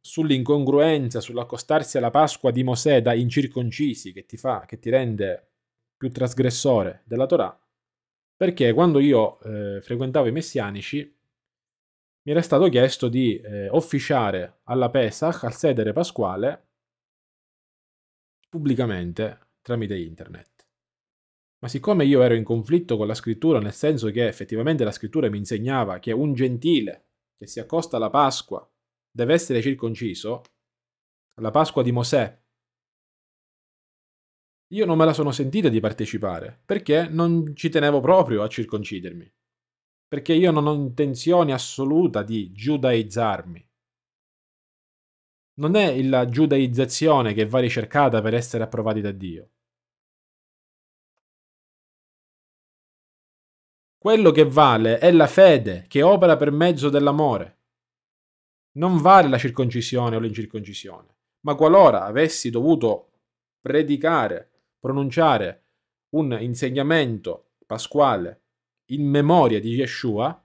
sull'incongruenza, sull'accostarsi alla Pasqua di Mosè da incirconcisi che ti fa, che ti rende più trasgressore della Torah, perché quando io eh, frequentavo i messianici mi era stato chiesto di eh, officiare alla Pesach, al sedere pasquale, pubblicamente tramite internet. Ma siccome io ero in conflitto con la scrittura, nel senso che effettivamente la scrittura mi insegnava che un gentile che si accosta alla Pasqua deve essere circonciso, alla Pasqua di Mosè, io non me la sono sentita di partecipare, perché non ci tenevo proprio a circoncidermi, perché io non ho intenzione assoluta di giudaizzarmi. Non è la giudaizzazione che va ricercata per essere approvati da Dio. Quello che vale è la fede che opera per mezzo dell'amore non vale la circoncisione o l'incirconcisione, ma qualora avessi dovuto predicare, pronunciare un insegnamento pasquale in memoria di Yeshua,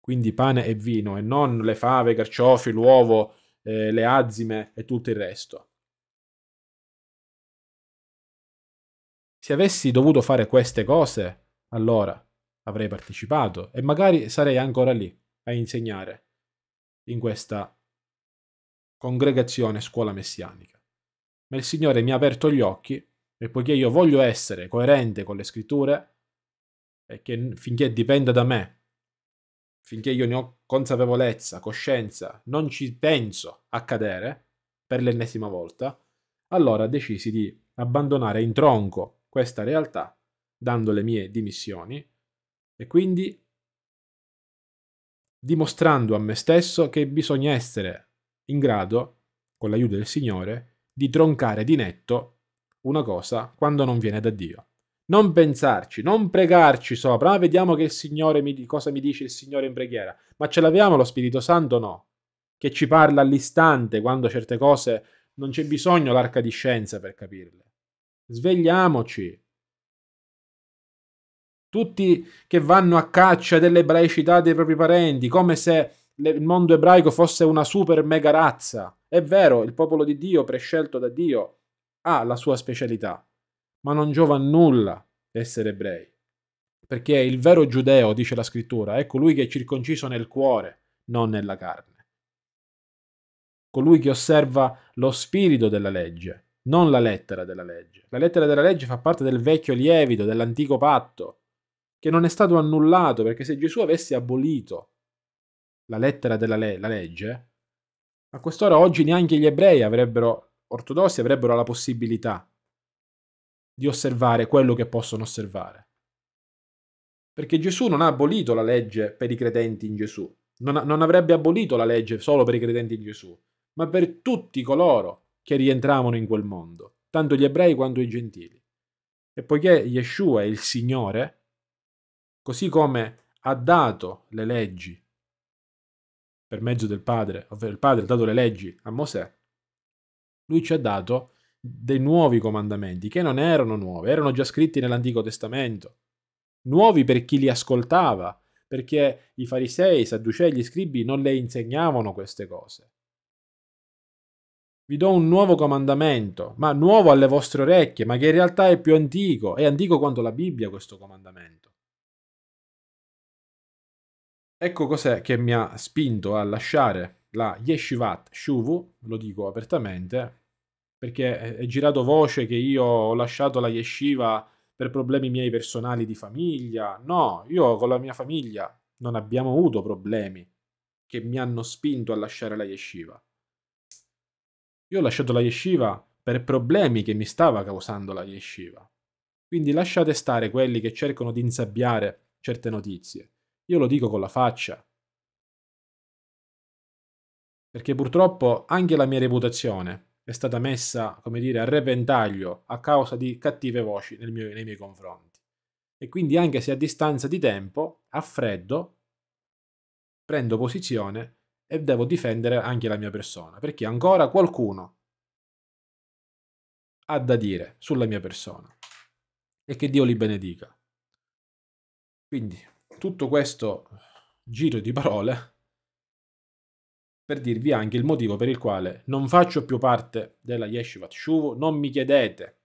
quindi pane e vino e non le fave, i carciofi, l'uovo, eh, le azime e tutto il resto. Se avessi dovuto fare queste cose, allora avrei partecipato e magari sarei ancora lì a insegnare in questa congregazione scuola messianica. Ma il Signore mi ha aperto gli occhi e poiché io voglio essere coerente con le scritture, e che finché dipenda da me, finché io ne ho consapevolezza, coscienza, non ci penso a cadere per l'ennesima volta, allora decisi di abbandonare in tronco questa realtà dando le mie dimissioni e quindi dimostrando a me stesso che bisogna essere in grado, con l'aiuto del Signore, di troncare di netto una cosa quando non viene da Dio. Non pensarci, non pregarci sopra, ah, vediamo che il Signore mi, cosa mi dice il Signore in preghiera, ma ce l'abbiamo lo Spirito Santo o no? Che ci parla all'istante quando certe cose non c'è bisogno l'arca di scienza per capirle. Svegliamoci, tutti che vanno a caccia dell'ebraicità dei propri parenti, come se il mondo ebraico fosse una super mega razza. È vero, il popolo di Dio, prescelto da Dio, ha la sua specialità, ma non giova a nulla essere ebrei, perché il vero giudeo, dice la scrittura, è colui ecco, che è circonciso nel cuore, non nella carne. Colui che osserva lo spirito della legge, non la lettera della legge. La lettera della legge fa parte del vecchio lievito, dell'antico patto, che non è stato annullato, perché se Gesù avesse abolito la lettera della le- la legge, a quest'ora oggi neanche gli ebrei avrebbero, ortodossi avrebbero la possibilità di osservare quello che possono osservare. Perché Gesù non ha abolito la legge per i credenti in Gesù, non, ha, non avrebbe abolito la legge solo per i credenti in Gesù, ma per tutti coloro che rientravano in quel mondo, tanto gli ebrei quanto i gentili. E poiché Yeshua è il Signore, così come ha dato le leggi per mezzo del Padre, ovvero il Padre ha dato le leggi a Mosè, lui ci ha dato dei nuovi comandamenti che non erano nuovi, erano già scritti nell'Antico Testamento, nuovi per chi li ascoltava, perché i farisei, i sadducei, gli scribi non le insegnavano queste cose. Vi do un nuovo comandamento, ma nuovo alle vostre orecchie, ma che in realtà è più antico, è antico quanto la Bibbia questo comandamento. Ecco cos'è che mi ha spinto a lasciare la Yeshivat Shuvu, lo dico apertamente, perché è girato voce che io ho lasciato la Yeshiva per problemi miei personali di famiglia. No, io con la mia famiglia non abbiamo avuto problemi che mi hanno spinto a lasciare la Yeshiva. Io ho lasciato la Yeshiva per problemi che mi stava causando la Yeshiva. Quindi lasciate stare quelli che cercano di insabbiare certe notizie. Io lo dico con la faccia. Perché purtroppo anche la mia reputazione è stata messa, come dire, a repentaglio a causa di cattive voci mio, nei miei confronti. E quindi anche se a distanza di tempo, a freddo, prendo posizione e devo difendere anche la mia persona, perché ancora qualcuno ha da dire sulla mia persona. E che Dio li benedica. Quindi tutto questo giro di parole per dirvi anche il motivo per il quale non faccio più parte della Yeshivat Shuvu, non mi chiedete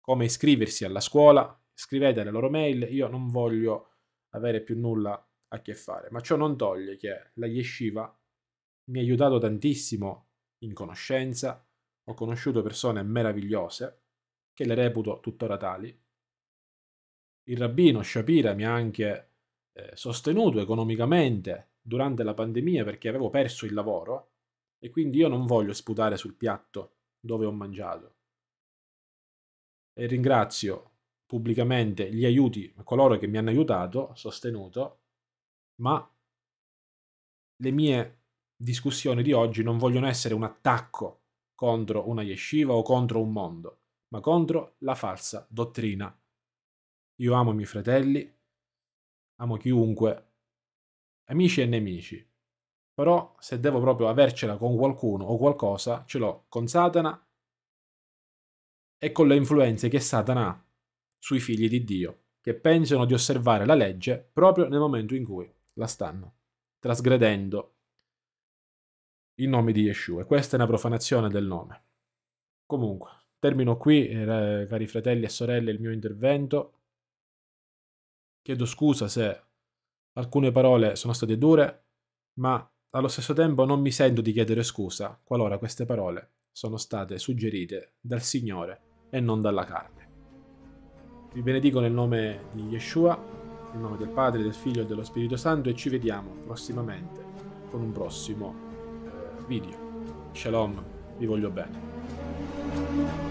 come iscriversi alla scuola, scrivete le loro mail, io non voglio avere più nulla a che fare, ma ciò non toglie che la Yeshiva mi ha aiutato tantissimo in conoscenza, ho conosciuto persone meravigliose che le reputo tuttora tali. Il rabbino Shapira mi ha anche eh, sostenuto economicamente durante la pandemia perché avevo perso il lavoro e quindi io non voglio sputare sul piatto dove ho mangiato. E ringrazio pubblicamente gli aiuti, coloro che mi hanno aiutato, sostenuto, ma le mie discussioni di oggi non vogliono essere un attacco contro una yeshiva o contro un mondo, ma contro la falsa dottrina. Io amo i miei fratelli, amo chiunque, amici e nemici. Però se devo proprio avercela con qualcuno o qualcosa, ce l'ho con Satana e con le influenze che Satana ha sui figli di Dio, che pensano di osservare la legge proprio nel momento in cui la stanno trasgredendo in nome di Yeshua. E Questa è una profanazione del nome. Comunque, termino qui, eh, cari fratelli e sorelle, il mio intervento. Chiedo scusa se alcune parole sono state dure, ma allo stesso tempo non mi sento di chiedere scusa qualora queste parole sono state suggerite dal Signore e non dalla carne. Vi benedico nel nome di Yeshua, nel nome del Padre, del Figlio e dello Spirito Santo e ci vediamo prossimamente con un prossimo eh, video. Shalom, vi voglio bene.